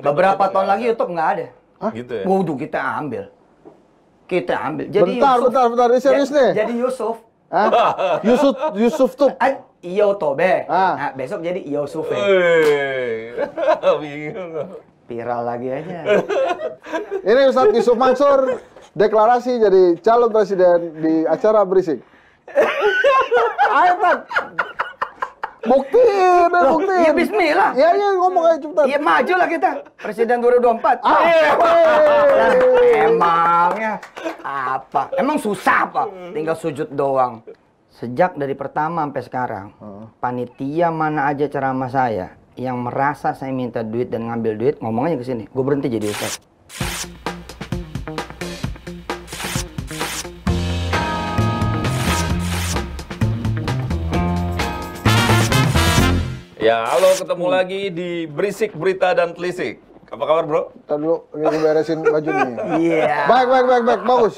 Beberapa tahun ya. lagi YouTube nggak ada. Hah? Gitu ya? Waduh, kita ambil. Kita ambil. Jadi bentar, Yusuf, bentar, bentar. Ini serius nih. Jadi Yusuf. Hah? Yusuf, Yusuf tuh. Ah, iyo Tobe. Ah. Nah, besok jadi Yusuf. Ya. Sufe. Viral lagi aja. Ini Ustaz Yusuf Mansur deklarasi jadi calon presiden di acara berisik. Ayo, Pak. Bukti, bukti. Iya, buktiin. Ya bismillah. Iya, ya ngomong aja cepetan. Iya maju lah kita. Presiden 2024. Ah, nah, emangnya apa? Emang susah apa? Tinggal sujud doang. Sejak dari pertama sampai sekarang, panitia mana aja ceramah saya yang merasa saya minta duit dan ngambil duit, ngomongnya ke sini. Gue berhenti jadi ustaz. Ya, halo ketemu hmm. lagi di Berisik Berita dan Telisik. Apa kabar, Bro? Entar dulu, ini beresin baju nih. Iya. Yeah. Baik, baik, baik, baik, bagus.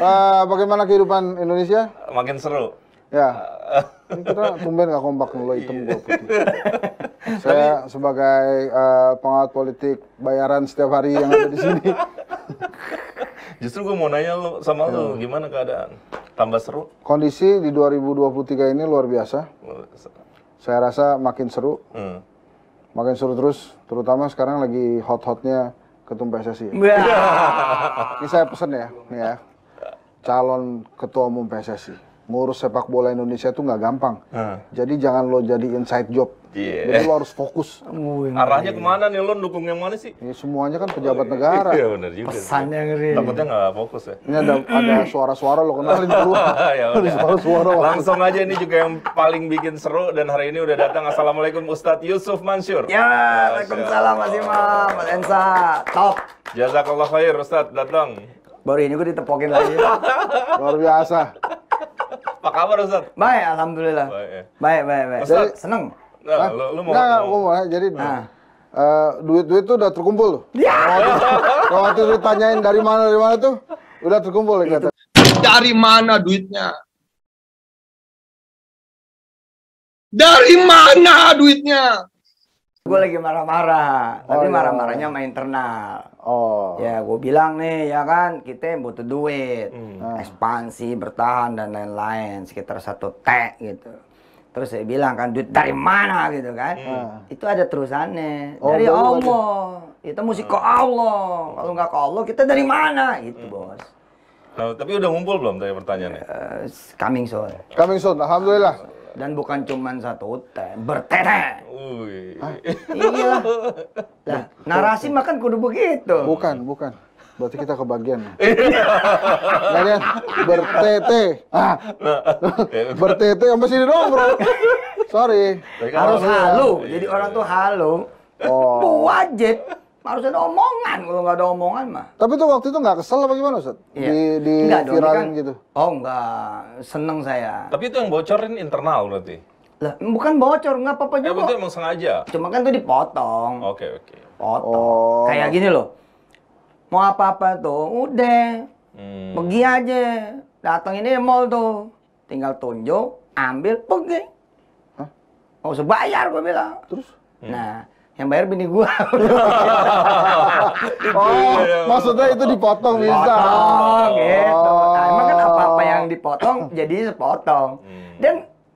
Uh, bagaimana kehidupan Indonesia? Makin seru. Ya. Ini kita tumben gak kompak mulu hitam gue iya. putih. Saya Tapi... sebagai uh, eh, pengawat politik bayaran setiap hari yang ada di sini. Justru gue mau nanya lu sama ya. lu gimana keadaan? Tambah seru? Kondisi di 2023 ini luar biasa. Luar biasa saya rasa makin seru. Hmm. Makin seru terus, terutama sekarang lagi hot-hotnya ketum PSSI. Ya. Ini saya pesen ya, nih ya. Calon ketua umum PSSI. Ngurus sepak bola Indonesia itu nggak gampang. Hmm. Jadi jangan lo jadi inside job. Iya. Jadi lo harus fokus. Wih, Arahnya kemana nih lo dukung yang mana sih? Ini semuanya kan pejabat oh, negara. Iya benar juga. Pesannya ngeri. Takutnya nggak fokus ya. Ini ada ada hmm. suara-suara lo kenalin dulu. ya, suara-suara. Langsung aja ini juga yang paling bikin seru dan hari ini udah datang Assalamualaikum Ustadz Yusuf Mansur. Ya, Waalaikumsalam Mas Imam, Mas Ensa, top. Jazakallah khair Ustadz datang. Baru ini gue ditepokin lagi. Luar biasa. Apa kabar Ustadz? Baik, Alhamdulillah. Baik, ya. baik, baik. baik. Ustadz, seneng. Nah, nah, lo, lu mau, nah, mau. mau. jadi nah. Uh, duit-duit tuh udah terkumpul tuh. Ya. Kalau waktu ditanyain dari mana dari mana tuh udah terkumpul ya kata. Dari mana duitnya? Dari mana duitnya? Gue lagi marah-marah, oh, tapi iya. marah-marahnya main internal. Oh. Ya, gue bilang nih ya kan kita butuh duit, hmm. ekspansi, bertahan dan lain-lain sekitar satu t gitu Terus saya bilang kan duit dari mana gitu kan? Hmm. Ah. Itu ada terusannya. Oh, dari Allah. Allah. Itu mesti ke Allah. Kalau nggak ke Allah kita dari mana? Itu hmm. bos. Nah, tapi udah ngumpul belum tadi pertanyaannya? Uh, coming soon. Coming soon, alhamdulillah. Dan bukan cuma satu hotel, bertete. Iya. narasi makan kudu begitu. Bukan, bukan. Berarti kita kebagian. Kalian bertete. Ah. bertete sama sini dong, Bro. Sorry. Kan harus halu. Jadi orang tuh halu. Oh. Wajib harus ada omongan kalau nggak ada omongan mah tapi tuh waktu itu nggak kesel apa gimana Ustaz? Iya. di di viralin kan- gitu oh nggak seneng saya tapi itu yang bocorin internal berarti lah bukan bocor nggak apa-apa ya, juga ya, emang sengaja cuma kan tuh dipotong oke oke potong oh. kayak gini loh mau apa-apa tuh udah hmm. pergi aja datang ini mall tuh tinggal tunjuk ambil pergi Hah? mau sebayar gue bilang terus hmm. nah yang bayar bini gua. Oh. oh, maksudnya itu dipotong bisa. Potong, gitu. Nah, oh. emang kan apa-apa yang dipotong jadi sepotong. Hmm. Dan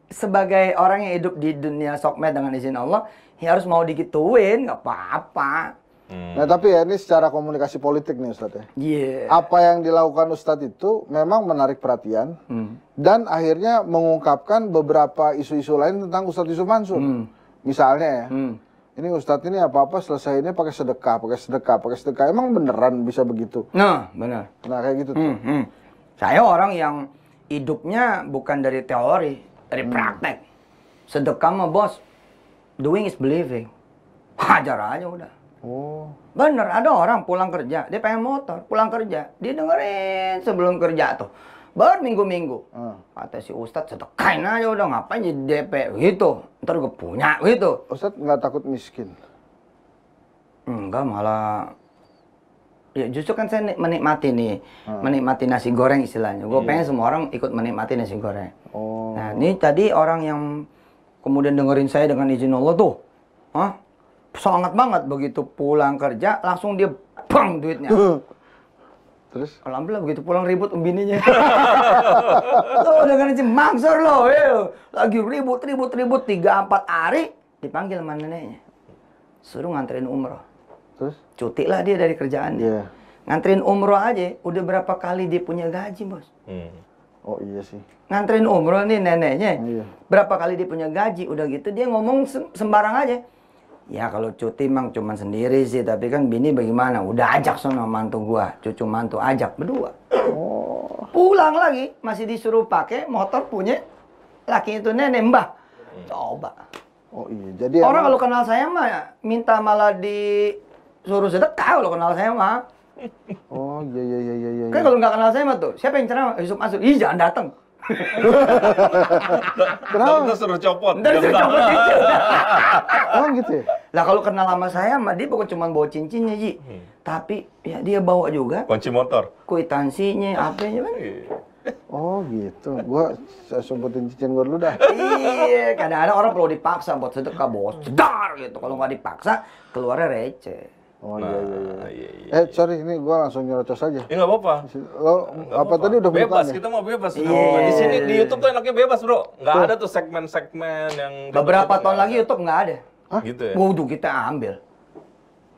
sebagai orang yang hidup di dunia sokmed dengan izin Allah, ya harus mau digituin, nggak apa-apa. Hmm. Nah tapi ya ini secara komunikasi politik nih Ustadz ya. Yeah. Apa yang dilakukan Ustadz itu memang menarik perhatian hmm. dan akhirnya mengungkapkan beberapa isu-isu lain tentang Ustadz Yusuf Mansur. Hmm. Misalnya ya, hmm. ini Ustadz ini apa-apa ini pakai sedekah, pakai sedekah, pakai sedekah. Emang beneran bisa begitu? Nah benar. Nah kayak gitu tuh. Hmm, hmm. Saya orang yang hidupnya bukan dari teori, dari hmm. praktek. Sedekah mah bos, doing is believing. Hajar aja udah. Oh. Bener, ada orang pulang kerja, dia pengen motor, pulang kerja, dia dengerin sebelum kerja tuh. Baru minggu-minggu. Hmm. Kata si Ustadz, sedekain aja udah ngapain di DP gitu. Ntar gue punya gitu. Ustadz nggak takut miskin? Enggak, malah ya justru kan saya menikmati nih hmm. menikmati nasi goreng istilahnya gue iya. pengen semua orang ikut menikmati nasi goreng oh. nah ini tadi orang yang kemudian dengerin saya dengan izin Allah tuh Hah? sangat banget begitu pulang kerja langsung dia bang duitnya. Terus? Alhamdulillah begitu pulang ribut umbininya lo dengan aja mangsor lo, eh. lagi ribut ribut ribut tiga empat hari dipanggil sama neneknya, suruh nganterin umroh. Terus? Cuti lah dia dari kerjaan. dia, Yeah. Nganterin umroh aja, udah berapa kali dia punya gaji bos? Hmm. Oh iya sih. Nganterin umroh nih neneknya, iya. berapa kali dia punya gaji? Udah gitu dia ngomong sembarang aja Ya kalau cuti emang cuma sendiri sih, tapi kan bini bagaimana? Udah ajak sama mantu gua, cucu mantu ajak berdua. Oh. Pulang lagi masih disuruh pakai motor punya laki itu nenek mbah. Coba. Oh iya, jadi orang kalau kenal saya mah minta malah disuruh sedekah kalau kenal saya mah. Oh iya, iya iya iya iya. Kan kalau nggak kenal saya mah tuh, siapa yang ceramah? Yusuf masuk, Iya jangan datang. Kenapa? Terus suruh copot. Terus suruh copot cincin. Gitu. Emang gitu ya? Lah kalau kenal sama saya, mah dia bukan cuma bawa cincinnya, Ji. Hmm. Tapi ya dia bawa juga. Kunci motor. Kuitansinya, apanya kan. Iya. Oh gitu, gua sumputin cincin gua dulu dah. iya, kadang-kadang orang perlu dipaksa buat sedekah bos, cedar gitu. Kalau nggak dipaksa, keluarnya receh. Oh iya, iya, iya. nah, iya, iya, eh, iya. iya, Eh sorry, ini gue langsung nyerocos aja. Ya nggak apa-apa. Lo gak apa, apa tadi udah bebas? Bukan, kita mau bebas. Iya. Di sini di YouTube tuh enaknya bebas bro. Nggak ada tuh segmen-segmen yang. Beberapa tahun lagi YouTube nggak ada. Hah? Gitu ya. Wudhu kita ambil.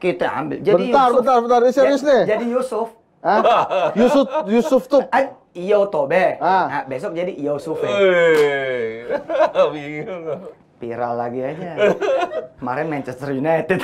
Kita ambil. Jadi bentar, Yusuf, bentar, bentar. Ini serius nih. Jadi Yusuf. Hah? Yusuf, Yusuf tuh. Ah, iyo Tobe. Ah. Nah, besok jadi Iyo Sufe. Ya. Bingung viral lagi aja. Kemarin Manchester United.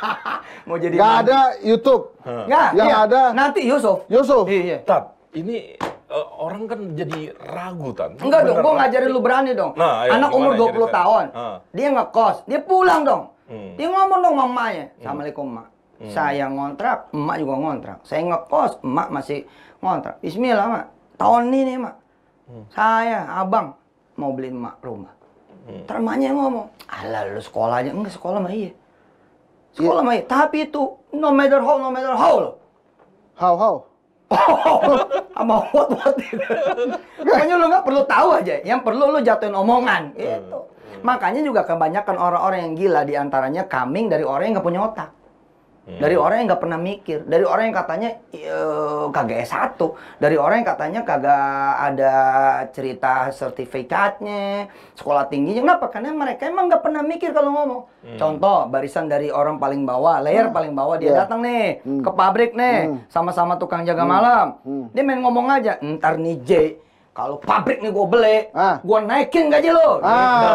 Mau jadi Gak ada YouTube. Gak, yang iya. ada. Nanti Yusuf. Yusuf. Iya. iya. Tat, ini uh, orang kan jadi ragu kan. Enggak dong, gua ngajarin lu berani dong. Nah, ayo, iya, Anak umur 20 ya jadi, tahun. Uh. Dia ngekos, dia pulang dong. Hmm. Dia ngomong dong sama emaknya. Hmm. Assalamualaikum, Mak. Hmm. Saya ngontrak, emak juga ngontrak. Saya ngekos, emak masih ngontrak. Bismillah, Mak. Tahun ini, Mak. Hmm. Saya, abang, mau beli emak rumah. Hmm. Termanya ngomong, ala lu sekolahnya, enggak sekolah mah iya. iya. Sekolah mah iya, tapi itu no matter how, no matter how lo How, how? Oh, sama what, what itu. Makanya lu nggak perlu tahu aja, yang perlu lu jatuhin omongan, hmm. gitu. Hmm. Makanya juga kebanyakan orang-orang yang gila diantaranya coming dari orang yang nggak punya otak. Hmm. Dari orang yang nggak pernah mikir, dari orang yang katanya uh, kagak S1, dari orang yang katanya kagak ada cerita sertifikatnya, sekolah tingginya, kenapa? Karena mereka emang nggak pernah mikir kalau ngomong. Hmm. Contoh, barisan dari orang paling bawah, layer hmm. paling bawah, dia yeah. datang nih hmm. ke pabrik nih, hmm. sama-sama hmm. tukang jaga hmm. malam. Hmm. Dia main ngomong aja, ntar nih J, kalau pabrik nih gue beli, ah. gue naikin gaji lo. Ah. Gitu.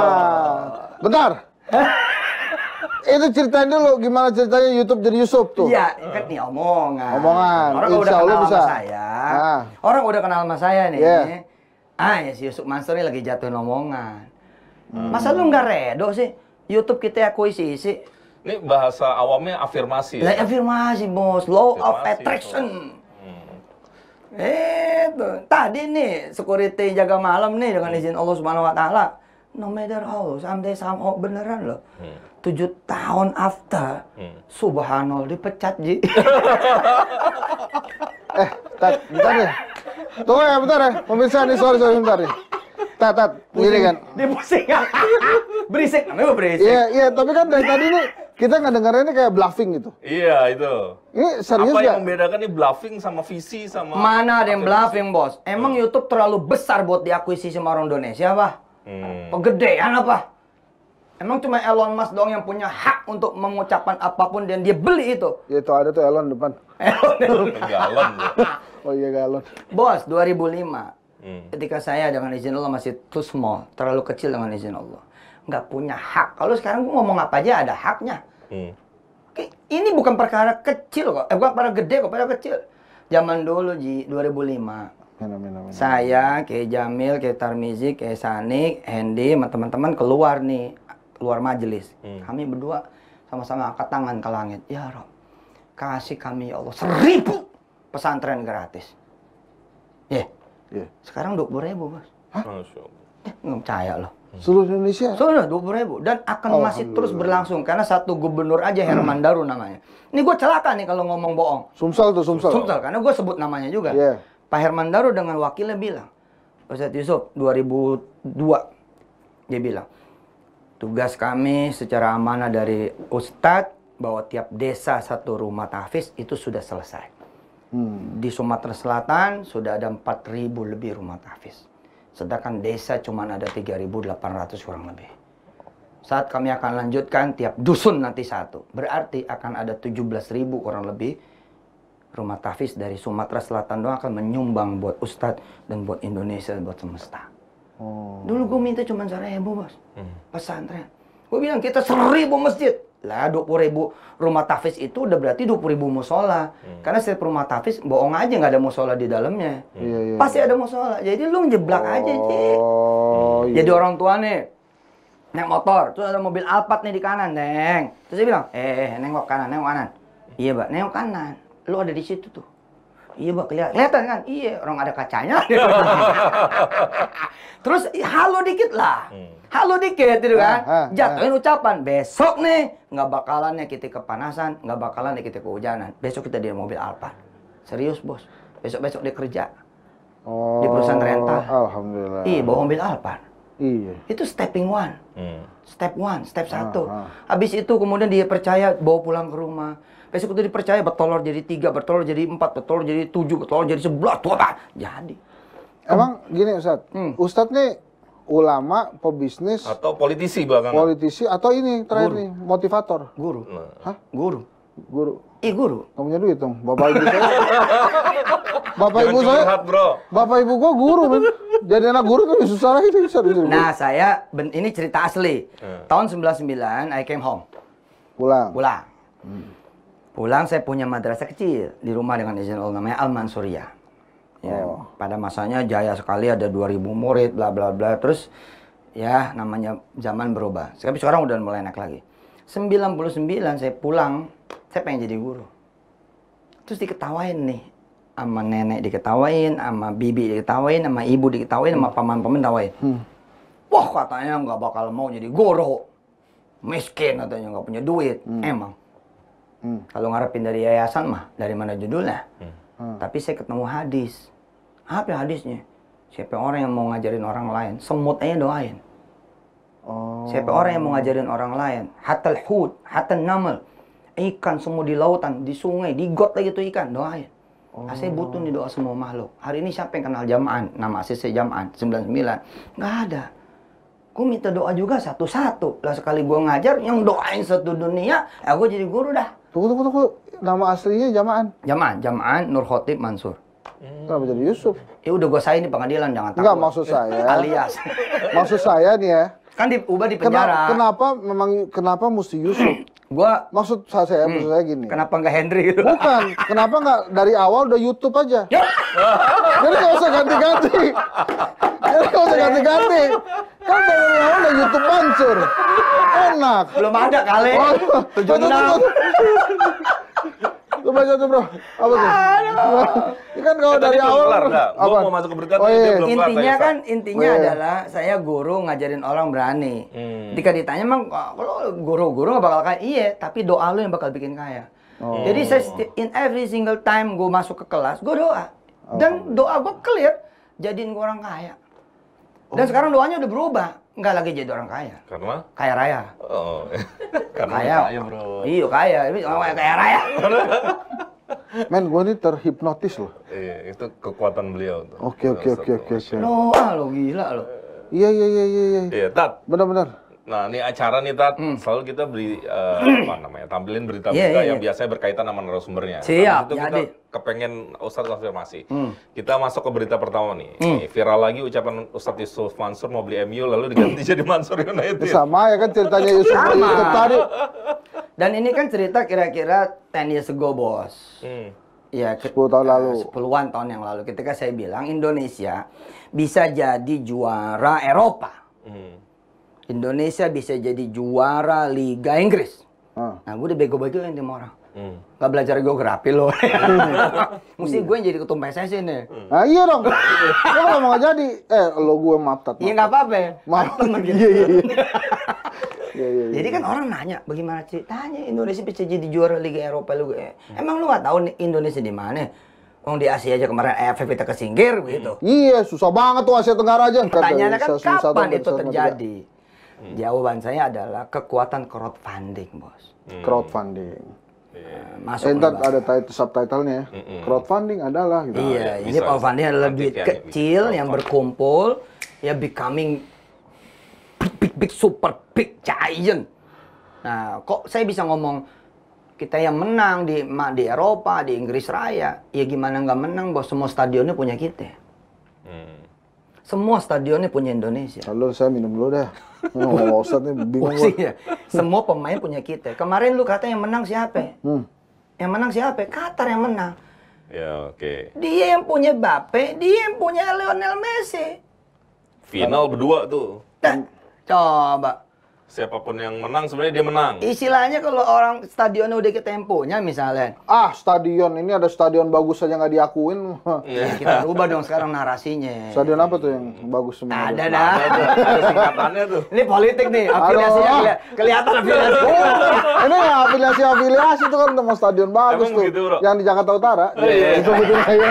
Bentar. itu ceritain dulu gimana ceritanya YouTube jadi Yusuf tuh. Iya, kan nih omongan. Omongan. Orang Insya udah kenal sama saya. Nah. Orang udah kenal sama saya nih. Yeah. Ah, ya si Yusuf Mansur ini lagi jatuhin omongan. Hmm. Masa lu nggak redo sih? YouTube kita akuisisi. Ya sih. Ini bahasa awamnya afirmasi. Ya? Lah, afirmasi, Bos. Law afirmasi of attraction. Hmm. Itu. tadi nih security jaga malam nih dengan hmm. izin Allah Subhanahu wa taala. No matter how, someday somehow beneran loh. Hmm tujuh tahun after, hmm. Subhanallah dipecat Ji. eh, tat, bentar ya. Tunggu ya, bentar ya. Pemirsa nih, sorry, sorry, bentar ya. Tat, tat, ini kan. Dia pusing ya. berisik, namanya berisik. Iya, iya, tapi kan dari tadi nih, kita nggak dengarnya kayak bluffing gitu. Iya, itu. Ini serius Apa gak? yang membedakan nih bluffing sama visi sama... Mana ada yang bluffing, Bos? Emang hmm. YouTube terlalu besar buat diakuisisi sama orang Indonesia, apa? Hmm. Pegedean apa? Emang cuma Elon Musk doang yang punya hak untuk mengucapkan apapun dan dia beli itu. Ya itu ada tuh Elon depan. Elon galon. Ya? oh iya galon. Bos, 2005. Hmm. Ketika saya dengan izin Allah masih too small, terlalu kecil dengan izin Allah. Nggak punya hak. Kalau sekarang gue ngomong apa aja ada haknya. Hmm. Ini bukan perkara kecil kok. Eh, bukan perkara gede kok, perkara kecil. Zaman dulu, Ji, 2005. Minum, minum, minum. Saya, kayak Jamil, kayak Tarmizi, kayak Sanik, Hendy, teman-teman keluar nih keluar majelis. Hmm. Kami berdua sama-sama angkat tangan ke langit. Ya Rob, kasih kami ya Allah seribu pesantren gratis. Ya. Yeah. Yeah. Sekarang dua puluh ribu bos. Eh, nggak percaya loh. Hmm. Seluruh Indonesia? Seluruh dua puluh ribu dan akan masih terus berlangsung karena satu gubernur aja Herman Daru namanya. Ini gue celaka nih kalau ngomong bohong. Sumsel tuh Sumsel. Sumsel karena gue sebut namanya juga. Yeah. Pak Herman Daru dengan wakilnya bilang, Ustaz Yusuf 2002 dia bilang Tugas kami secara amanah dari Ustadz bahwa tiap desa satu rumah tahfiz itu sudah selesai. Hmm. Di Sumatera Selatan sudah ada 4.000 lebih rumah tahfiz. Sedangkan desa cuma ada 3.800 kurang lebih. Saat kami akan lanjutkan tiap dusun nanti satu. Berarti akan ada 17.000 kurang lebih rumah tahfiz dari Sumatera Selatan doang akan menyumbang buat Ustadz dan buat Indonesia dan buat semesta. Oh. Dulu gue minta cuma seribu bos. Hmm. Pesantren. Gue bilang kita seribu masjid. Lah dua puluh ribu rumah tafis itu udah berarti dua puluh ribu musola. Hmm. Karena setiap rumah tafis bohong aja nggak ada musola di dalamnya. Hmm. Iya, iya, Pasti iya. ada musola. Jadi lu ngejeblak oh, aja sih. Hmm. Jadi orang tua nih neng motor, terus ada mobil Alphard nih di kanan, neng. Terus dia bilang, eh, eh neng kok kanan, neng kanan. Hmm. Iya, Pak, nengok kanan. Lu ada di situ tuh. Iya, Mbak, kelihatan kan? Iya, orang ada kacanya. Terus iya, halo dikit lah. Hmm. Halo dikit gitu kan. Ah, ah, Jatuhin ah. ucapan, besok nih nggak bakalan ya kita kepanasan, nggak bakalan ya kita kehujanan. Besok kita di mobil Alphard. Serius, Bos. Besok-besok dia kerja. Oh, di perusahaan rental. Alhamdulillah. Iya, bawa mobil Alphard. Iya. Itu stepping one. Hmm. Step one, step ah, satu. Ah. Habis itu kemudian dia percaya bawa pulang ke rumah. Besok itu dipercaya bertolor jadi tiga, bertolor jadi empat, bertolor jadi tujuh, bertolor jadi sebelas, tua Jadi. Emang gini Ustadz, hmm. Ustadz nih ulama, pebisnis atau politisi bahkan politisi atau ini terakhir guru. nih motivator guru nah. hah guru guru Iya guru. Kamu duit dong. Bapak ibu saya. Bapak ibu saya. Bapak ibu gua guru. Men. Jadi anak guru tuh susah lagi sih susah. Nah saya ini cerita asli. Hmm. Tahun 99 I came home. Pulang. Pulang. Hmm. Pulang saya punya madrasah kecil di rumah dengan izin Allah namanya Al Mansuria. Ya, oh. pada masanya jaya sekali ada 2000 murid bla bla bla terus ya namanya zaman berubah. Tapi sekarang udah mulai enak lagi. 99 saya pulang saya pengen jadi guru terus diketawain nih sama nenek diketawain, sama bibi diketawain, sama ibu diketawain, sama hmm. paman-paman diketawain. Hmm. Wah katanya nggak bakal mau jadi guru, miskin katanya nggak punya duit, hmm. emang. Hmm. Kalau ngarepin dari yayasan mah, dari mana judulnya? Hmm. hmm. Tapi saya ketemu hadis. Apa hadisnya? Siapa orang yang mau ngajarin orang lain, semut aja doain. Oh. Siapa orang yang mau ngajarin orang lain, hatal hud, hatal namal ikan semua di lautan, di sungai, di got lagi tuh ikan, doain. Ya. Oh. Ah, saya butuh nih doa semua makhluk. Hari ini siapa yang kenal jamaan? Nama saya jamaan 99. Nggak ada. Gue minta doa juga satu-satu. Lah sekali gue ngajar, yang doain satu dunia, ya gue jadi guru dah. Tunggu, tunggu, tunggu. Nama aslinya jamaan? Jamaan, jamaan Nur Khotib Mansur. Hmm. Kenapa jadi Yusuf? Ya udah gue sain di pengadilan, jangan takut. Enggak, maksud saya. Alias. maksud saya nih ya. Kan diubah di penjara. Kenapa, kenapa memang, kenapa mesti Yusuf? Gua maksud saya hmm, maksud saya gini. Kenapa nggak Henry gitu? Bukan, kenapa nggak dari awal udah YouTube aja? Ya. Jadi nggak usah ganti-ganti. Jadi nggak usah ganti-ganti. Kan dari awal udah YouTube hancur. Enak. Belum ada kali. Oh, iya. tujuh enam. Lu baca tuh bro. Apa tuh? Iya kan kalau ya, dari awal kelar, gua mau masuk ke berkat oh, iya. belum intinya kelar, kan intinya oh, iya. adalah saya guru ngajarin orang berani hmm. jika ditanya emang kalau guru-guru nggak bakal kaya iya tapi doa lu yang bakal bikin kaya oh. jadi saya in every single time gue masuk ke kelas gue doa oh. dan doa gue clear jadiin gue orang kaya dan oh. sekarang doanya udah berubah nggak lagi jadi orang kaya. Karena? Kaya raya. Oh. Karena kaya, kaya bro. Iya kaya, kaya raya. Men, gue ini terhipnotis loh. Iya, itu kekuatan beliau. Oke, oke, oke, oke, oke. Noah lo gila lo. Iya, iya, iya, iya. Iya, iya tat. Benar-benar. Nah, ini acara nih Tat, hmm. selalu kita beri uh, eh, apa namanya? tampilin berita-berita yeah, yeah, yang yeah. biasanya berkaitan sama narasumbernya. Nah, Siap, itu jadi. Ya, kita kepengen Ustadz konfirmasi. Hmm. Kita masuk ke berita pertama nih. Hmm. Nih, viral lagi ucapan Ustadz Yusuf Mansur mau beli MU lalu diganti jadi Mansur United. Ya, sama ya kan ceritanya Yusuf Mansur tadi. Dan ini kan cerita kira-kira 10 years ago, Bos. Hmm. Ya, ke, 10 tahun lalu. 10 eh, tahun yang lalu ketika saya bilang Indonesia bisa jadi juara Eropa. Hmm Indonesia bisa jadi juara Liga Inggris. Hmm. Nah, gue udah bego-begoin sama orang. Hmm. Gak belajar geografi loh. Mesti iya. gue yang jadi ketum PSSI nih. Hmm. Nah, iya dong. Lo kalau mau jadi, eh lo gue matat. Iya nggak apa-apa. Matat temen gitu. Iya iya, iya, iya, iya. Jadi kan orang nanya bagaimana ceritanya Indonesia bisa jadi juara Liga Eropa lu. Hmm. Emang lu gak tahu Indonesia di mana? Wong di Asia aja kemarin AFF eh, kita kesinggir hmm. gitu. Iya, susah banget tuh Asia Tenggara aja. Pertanyaannya kan kapan itu terjadi? Hmm. Jawaban saya adalah kekuatan crowdfunding, bos. Hmm. Crowdfunding. Yeah. Iya. Masuk Entar eh, ada subtitlenya ya. Mm -mm. Crowdfunding adalah gitu. Iya, ini crowdfunding adalah duit ya, kecil yang berkumpul ya becoming big big big super big giant. Nah, kok saya bisa ngomong kita yang menang di di Eropa, di Inggris Raya, ya gimana nggak menang bos semua stadionnya punya kita. Hmm. Semua stadionnya punya Indonesia. Halo, saya minum dulu dah. Oh, sama nih, bingung ya. Semua pemain punya kita. Kemarin lu kata yang menang siapa? Hmm. Yang menang siapa? Qatar yang menang. Ya, oke. Okay. Dia yang punya Bape, dia yang punya Lionel Messi. Final berdua tuh. Nah, coba siapapun yang menang sebenarnya dia menang. Istilahnya kalau orang stadionnya udah ke temponya misalnya. Ah, stadion ini ada stadion bagus saja nggak diakuin. Iya, kita rubah dong sekarang narasinya. Stadion apa tuh yang bagus semua? Ada dah. Ada, singkatannya tuh. Ini politik nih, afiliasinya kelihatan afiliasi. Oh, ini ya afiliasi-afiliasi itu kan mau stadion bagus Emang tuh. Gitu, bro? yang di Jakarta Utara. Oh, iya. Itu betul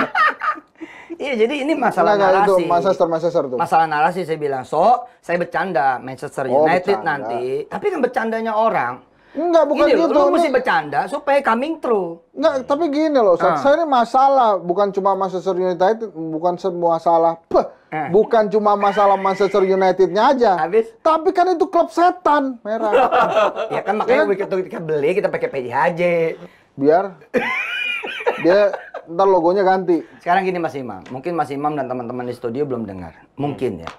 Iya, jadi ini masalah nah, narasi. Itu, Manchester, Manchester tuh. Masalah narasi saya bilang, so, saya bercanda Manchester oh, United bercanda. nanti. Tapi kan bercandanya orang. Enggak, bukan gini, gitu. Lu ini... mesti bercanda supaya coming true. Enggak, tapi gini loh, Ustaz. hmm. Saya ini masalah bukan cuma Manchester United, bukan semua salah. Puh, hmm. Eh. Bukan cuma masalah Manchester United-nya aja. Habis? Tapi kan itu klub setan, merah. ya kan makanya ya. Kan? kita beli, kita pakai PJHJ. Biar Dia ntar logonya ganti. Sekarang gini Mas Imam, mungkin Mas Imam dan teman-teman di studio belum dengar. Mungkin ya.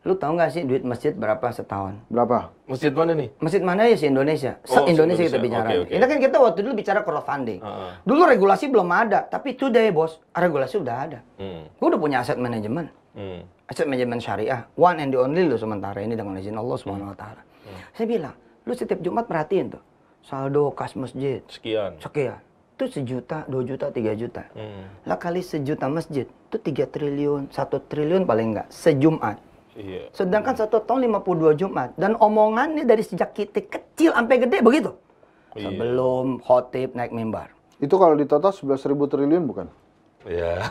Lu tahu nggak sih duit masjid berapa setahun? Berapa? Masjid mana nih? Masjid mana ya sih Indonesia? oh, Indonesia kita bicara. Okay, okay. Ini kan kita waktu dulu bicara crowdfunding. Uh ah, -huh. Ah. Dulu regulasi belum ada, tapi today bos, regulasi udah ada. Hmm. Gue udah punya aset manajemen. Hmm. Aset manajemen syariah, one and the only lo sementara ini dengan izin Allah Subhanahu wa taala. Hmm. Saya bilang, lu setiap Jumat perhatiin tuh saldo kas masjid. Sekian. Sekian itu sejuta, dua juta, tiga juta. Hmm. Lah kali sejuta masjid itu tiga triliun, satu triliun paling enggak sejumat. Iya. Sedangkan satu tahun lima puluh dua Jumat dan omongannya dari sejak kita kecil sampai gede begitu. Iya. Sebelum khotib naik mimbar. Itu kalau ditotal sebelas ribu triliun bukan? Ya.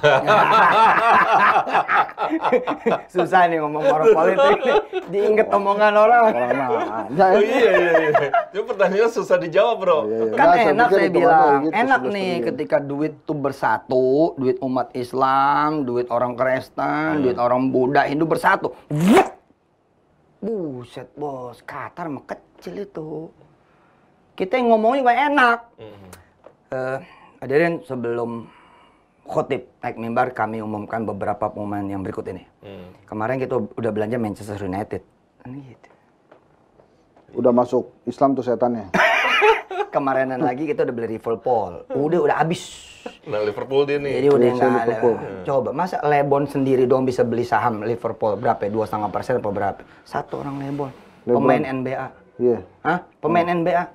Susah nih ngomong orang politik. Diinget omongan orang. Ah, oh, eh. iya iya iya. Itu pertanyaan susah dijawab, Bro. Iya, iya. Kan nah, enak saya bilang. Gitu, enak nih iya. ketika duit tuh bersatu, duit umat Islam, duit orang Kristen, hmm. duit orang Buddha, Hindu bersatu. Wuh, Buset, Bos. Qatar mah kecil itu. Kita yang ngomongnya enak. Hmm. Uh, eh, Adirin sebelum khotib naik mimbar kami umumkan beberapa pemain yang berikut ini. Hmm. Kemarin kita udah belanja Manchester United. Ini gitu. Udah masuk Islam tuh setannya. Kemarinan lagi kita udah beli Liverpool. Udah udah abis. Nah Liverpool dia nih. Jadi udah nggak hmm. Coba masa Lebon sendiri dong bisa beli saham Liverpool berapa? Ya? Dua setengah persen apa berapa? Satu orang Lebon. Lebon. Pemain NBA. Iya. Yeah. Hah? Pemain hmm. NBA. Yeah.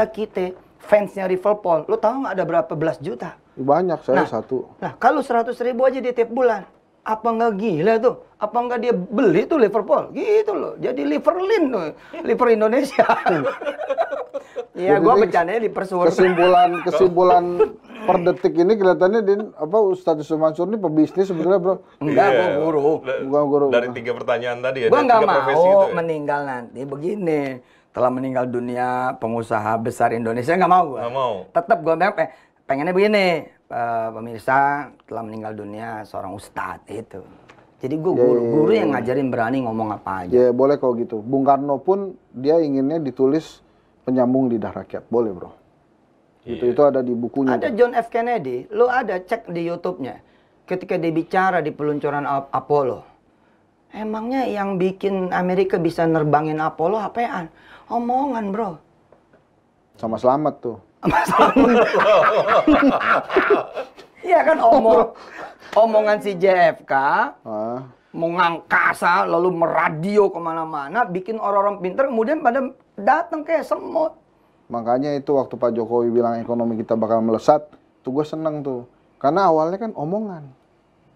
Lah kita fansnya Liverpool. Lo tau nggak ada berapa belas juta? Banyak, saya nah, satu. Nah, kalau 100 ribu aja dia tiap bulan, apa nggak gila tuh? Apa nggak dia beli tuh Liverpool? Gitu loh. Jadi Liverlin tuh, Liver Indonesia. Iya, gua bercandanya di persur. Kesimpulan kesimpulan per detik ini kelihatannya Din apa Ustadz Yusuf Mansur ini pebisnis sebenarnya, Bro. Enggak, yeah. gua iya. guru. Bukan guru. Dari tiga pertanyaan tadi ya. Gua nggak mau gitu ya? meninggal nanti begini telah meninggal dunia pengusaha besar Indonesia nggak mau gua Nggak mau. Tetap gua bilang, pengennya begini eh, pemirsa telah meninggal dunia seorang ustadz itu jadi gue iya, guru, iya, guru iya, yang ngajarin berani ngomong apa aja. Ya boleh kalau gitu. Bung Karno pun dia inginnya ditulis penyambung lidah rakyat. Boleh bro. Itu itu ada di bukunya. Ada John F Kennedy. Lo ada cek di YouTube-nya. Ketika dia bicara di peluncuran Apollo. Emangnya yang bikin Amerika bisa nerbangin Apollo apaan? Omongan bro. Sama selamat tuh ya Iya kan omong omongan si JFK ah. mengangkasa lalu meradio kemana-mana bikin orang-orang pinter kemudian pada datang kayak semut. Makanya itu waktu Pak Jokowi bilang ekonomi kita bakal melesat, tuh gue seneng tuh. Karena awalnya kan omongan.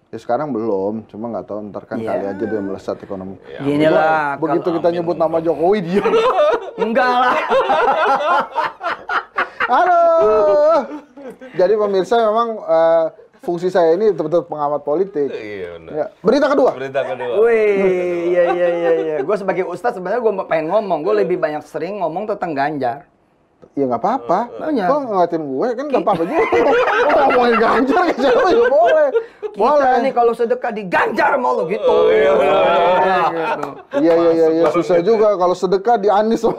Ya sekarang belum, cuma nggak tahu ntar kan yeah. kali aja dia melesat ekonomi. Ya, Gini lah. Begitu kita nyebut nama Jokowi dia. Enggak lah. Halo. Jadi pemirsa memang uh, fungsi saya ini betul-betul pengamat politik. Iya ya, Berita kedua. Berita kedua. Wih, iya iya iya Ya, Gue sebagai ustadz sebenarnya gue pengen ngomong. Gue lebih banyak sering ngomong tentang Ganjar. Ya nggak apa-apa. Banyak. Kok ngeliatin gue kan nggak apa-apa juga. Kok ngomongin Ganjar ya siapa boleh. Kita boleh. nih kalau sedekah di Ganjar mau lo gitu. Oh, iya nah, gitu. iya Iya iya iya. Susah juga kalau sedekah di Anis.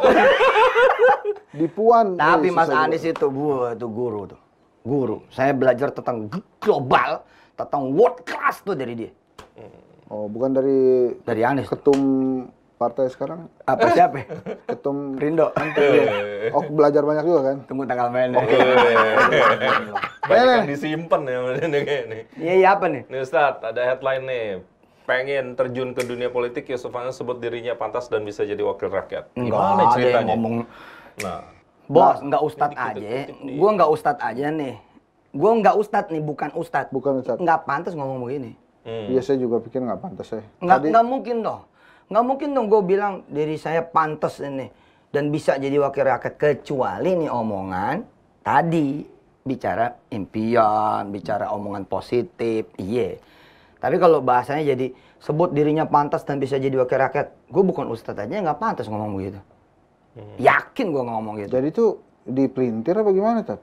di Puan. Tapi eh, Mas Anies itu, bu, itu guru tuh. Guru. Saya belajar tentang global, tentang world class tuh dari dia. Oh, bukan dari dari Anies. Ketum partai sekarang apa eh, siapa ketum Rindo oh belajar banyak juga kan tunggu tanggal main oke banyak yang disimpan ya ini iya iya apa nih nih Ustaz ada headline nih pengen terjun ke dunia politik Yusuf Anas sebut dirinya pantas dan bisa jadi wakil rakyat gimana ceritanya ngomong Nah. Bos, nggak nah, ustad aja. Gue nggak ustad aja nih. Gue nggak ustad nih, bukan ustad. Bukan ustad. Nggak pantas ngomong begini. Hmm. Iya, saya juga pikir nggak pantas ya. Nggak, Tadi... mungkin dong. Nggak mungkin dong gue bilang diri saya pantas ini dan bisa jadi wakil rakyat kecuali nih omongan tadi bicara impian, bicara omongan positif, iya. Tapi kalau bahasanya jadi sebut dirinya pantas dan bisa jadi wakil rakyat, gue bukan ustadz aja nggak pantas ngomong begitu. Hmm. Yakin gua ngomong gitu. Jadi itu dipelintir apa gimana, Tat?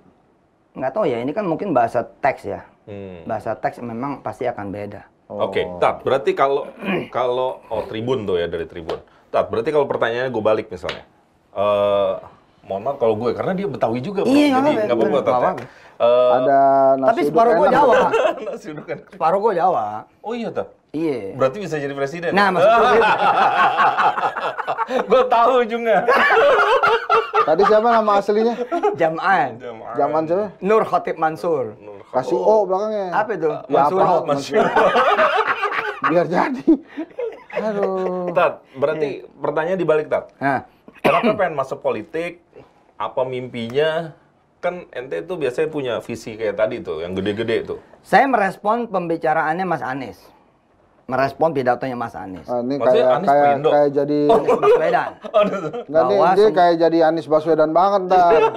Nggak tahu ya, ini kan mungkin bahasa teks ya. Hmm. Bahasa teks memang pasti akan beda. Oh. Oke, okay, Tat, berarti kalau kalau oh Tribun tuh ya dari Tribun. Tat, berarti kalau pertanyaannya gue balik misalnya. Uh, mohon maaf kalau gue karena dia Betawi juga, Bro. Iya, Jadi nggak apa-apa, Tat. Uh, ya. eh, ada nasi Tapi separuh gue Jawa. Separuh gue Jawa. Oh iya, Tat. Iya. Berarti bisa jadi presiden. Nah, ya? maksudnya. gue. Gitu. gue tahu ujungnya. Tadi siapa nama aslinya? Jaman. Jaman siapa? Nur Khatib Mansur. Nur Khatib. Kasih O belakangnya. Apa itu? Ya, Mansur. Mansur. Mansur. Biar jadi. Halo. Tat, berarti yeah. pertanyaan dibalik Tat. Nah. Kenapa pengen masuk politik? Apa mimpinya? kan ente itu biasanya punya visi kayak tadi tuh, yang gede-gede tuh. Saya merespon pembicaraannya Mas Anies merespon pidatonya Mas Anies. Ah, ini kayak kayak, kaya kayak jadi Anies Baswedan. Oh, Nanti ini dia kayak jadi Anies Baswedan banget ntar.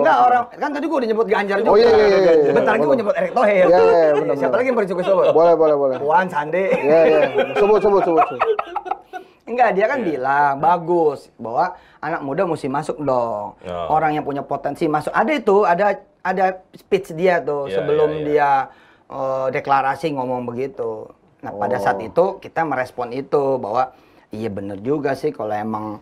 Enggak orang kan tadi gue udah nyebut Ganjar oh, juga. Oh iya iya. iya, iya. Bentar lagi gue nyebut Erick Thohir. Iya iya iya benar. Siapa lagi yang bercukup sebut? Boleh boleh boleh. Puan Sandi. Iya iya. Sebut sebut sebut. Enggak, dia kan iya. bilang bagus bahwa anak muda mesti masuk dong. Ya. Orang yang punya potensi masuk. Ada itu, ada ada speech dia tuh iya, sebelum iya, dia eh, deklarasi ngomong begitu. Nah, oh. pada saat oh. itu kita merespon itu bahwa iya bener juga sih kalau emang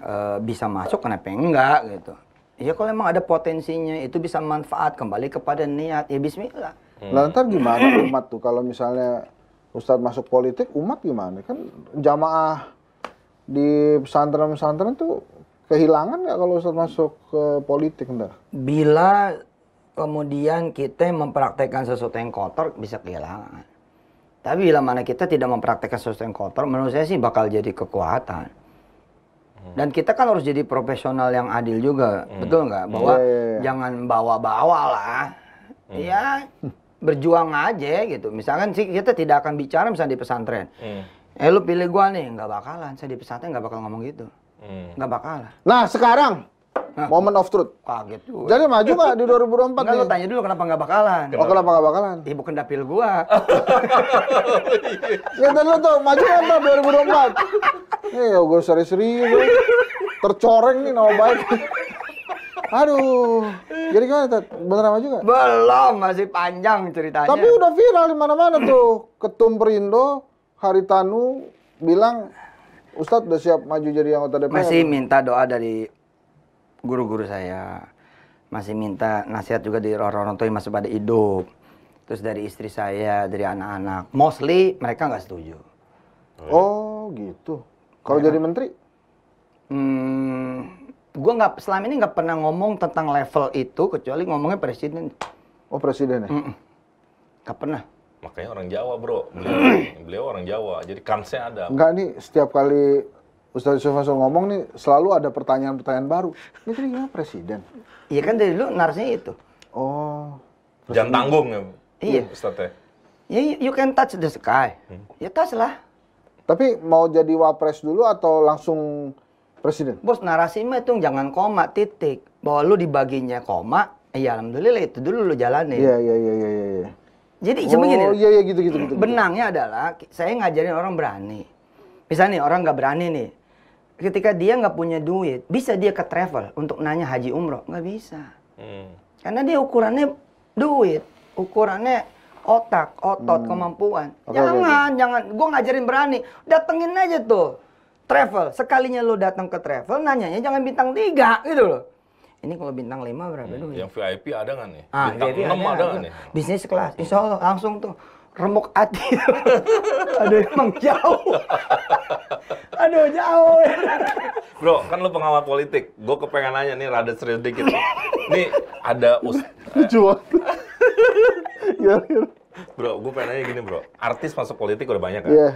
e, bisa masuk kenapa enggak gitu. iya kalau emang ada potensinya itu bisa manfaat kembali kepada niat ya bismillah. Hmm. Nah, ntar gimana umat tuh kalau misalnya Ustadz masuk politik umat gimana? Kan jamaah di pesantren-pesantren tuh kehilangan nggak kalau Ustadz masuk ke politik ntar? Bila kemudian kita mempraktekkan sesuatu yang kotor bisa kehilangan. Tapi bila mana kita tidak mempraktekkan sesuatu yang kotor, menurut saya sih bakal jadi kekuatan. Hmm. Dan kita kan harus jadi profesional yang adil juga, hmm. betul nggak? Hmm. Bahwa yeah, yeah, yeah. jangan bawa-bawa lah, hmm. ya berjuang aja gitu. Misalkan sih kita tidak akan bicara misalnya di pesantren. Hmm. Eh lu pilih gua nih, nggak bakalan. Saya di pesantren nggak bakal ngomong gitu, hmm. nggak hmm. bakalan. Nah sekarang Nah. Moment of truth. Kaget juga. Jadi maju nggak di 2024 Enggak, nih? Lo tanya dulu kenapa nggak bakalan. Kenapa? Oh kenapa nggak bakalan? Ibu bukan dapil gua. Oh, iya. ya, dan lo tuh, maju kan 2024? Nih, iya, ya gue serius-serius. Tercoreng nih nama baik. Aduh. Jadi gimana, Ted? Beneran maju nggak? Belum, masih panjang ceritanya. Tapi udah viral di mana-mana tuh. Ketum Perindo, Haritanu, bilang Ustadz udah siap maju jadi anggota DPR. Masih minta doa dari guru-guru saya masih minta nasihat juga dari orang-orang tua yang masih pada hidup terus dari istri saya dari anak-anak mostly mereka nggak setuju oh, oh gitu kalau ya. jadi menteri hmm, gue nggak selama ini nggak pernah ngomong tentang level itu kecuali ngomongnya presiden oh presiden ya mm mm Gak pernah makanya orang Jawa bro beliau, beliau orang Jawa jadi kansnya ada nggak nih setiap kali Ustaz Yusuf Mansur ngomong nih selalu ada pertanyaan-pertanyaan baru. Ini tadi gimana presiden? Iya kan dari dulu narasinya itu. Oh. Jangan tanggung ya. Iya. Ustaz ya? ya. you can touch the sky. Hmm. Ya touch lah. Tapi mau jadi wapres dulu atau langsung presiden? Bos, narasi mah itu jangan koma, titik. Bahwa lu dibaginya koma, ya alhamdulillah itu dulu lu jalanin. Iya, iya, iya, iya, iya. iya. Jadi cuma oh, gini. Oh, iya, iya, gitu, gitu, gitu, gitu. Benangnya adalah saya ngajarin orang berani. Misalnya nih, orang nggak berani nih, ketika dia nggak punya duit, bisa dia ke travel untuk nanya haji umroh? Nggak bisa. Hmm. Karena dia ukurannya duit, ukurannya otak, otot, hmm. kemampuan. Okay, jangan, okay, jangan. Gue ngajarin berani. Datengin aja tuh travel. Sekalinya lo datang ke travel, nanyanya jangan bintang tiga gitu loh. Ini kalau bintang lima berapa hmm, duit? Yang VIP ada nggak nih? Ah, bintang VIP 6 ada, ada nggak nih? Bisnis kelas, insya Allah langsung tuh remuk hati. Aduh emang jauh. Aduh jauh. Bro, kan lu pengamat politik. Gue kepengen nanya nih rada serius dikit. Nih ada us. Lucu Bro, gue pengen nanya gini bro. Artis masuk politik udah banyak kan? Yeah.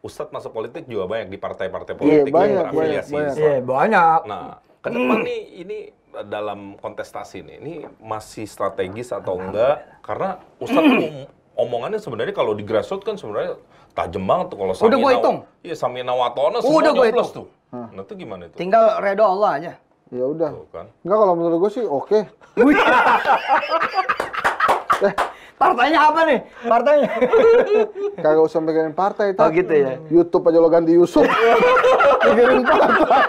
Ustadz masuk politik juga banyak di partai-partai iya, politik yeah, banyak, yang berafiliasi banyak, banyak. Yeah, banyak. Nah, ke depan mm. nih ini dalam kontestasi nih, ini masih strategis atau nah. enggak? Karena Ustadz omongannya sebenarnya kalau di grassroots kan sebenarnya tajam banget tuh kalau Udah gua hitung. Iya, Samina Watona semua Udah gua hitung. tuh. Hah. Nah, itu gimana itu? Tinggal redo Allah aja. Ya udah. kan. Enggak kalau menurut gue sih oke. Okay. eh. Partainya apa nih? Partainya? Kagak usah mikirin partai. Tak. Oh gitu ya? Youtube aja lo ganti Yusuf. mikirin partai.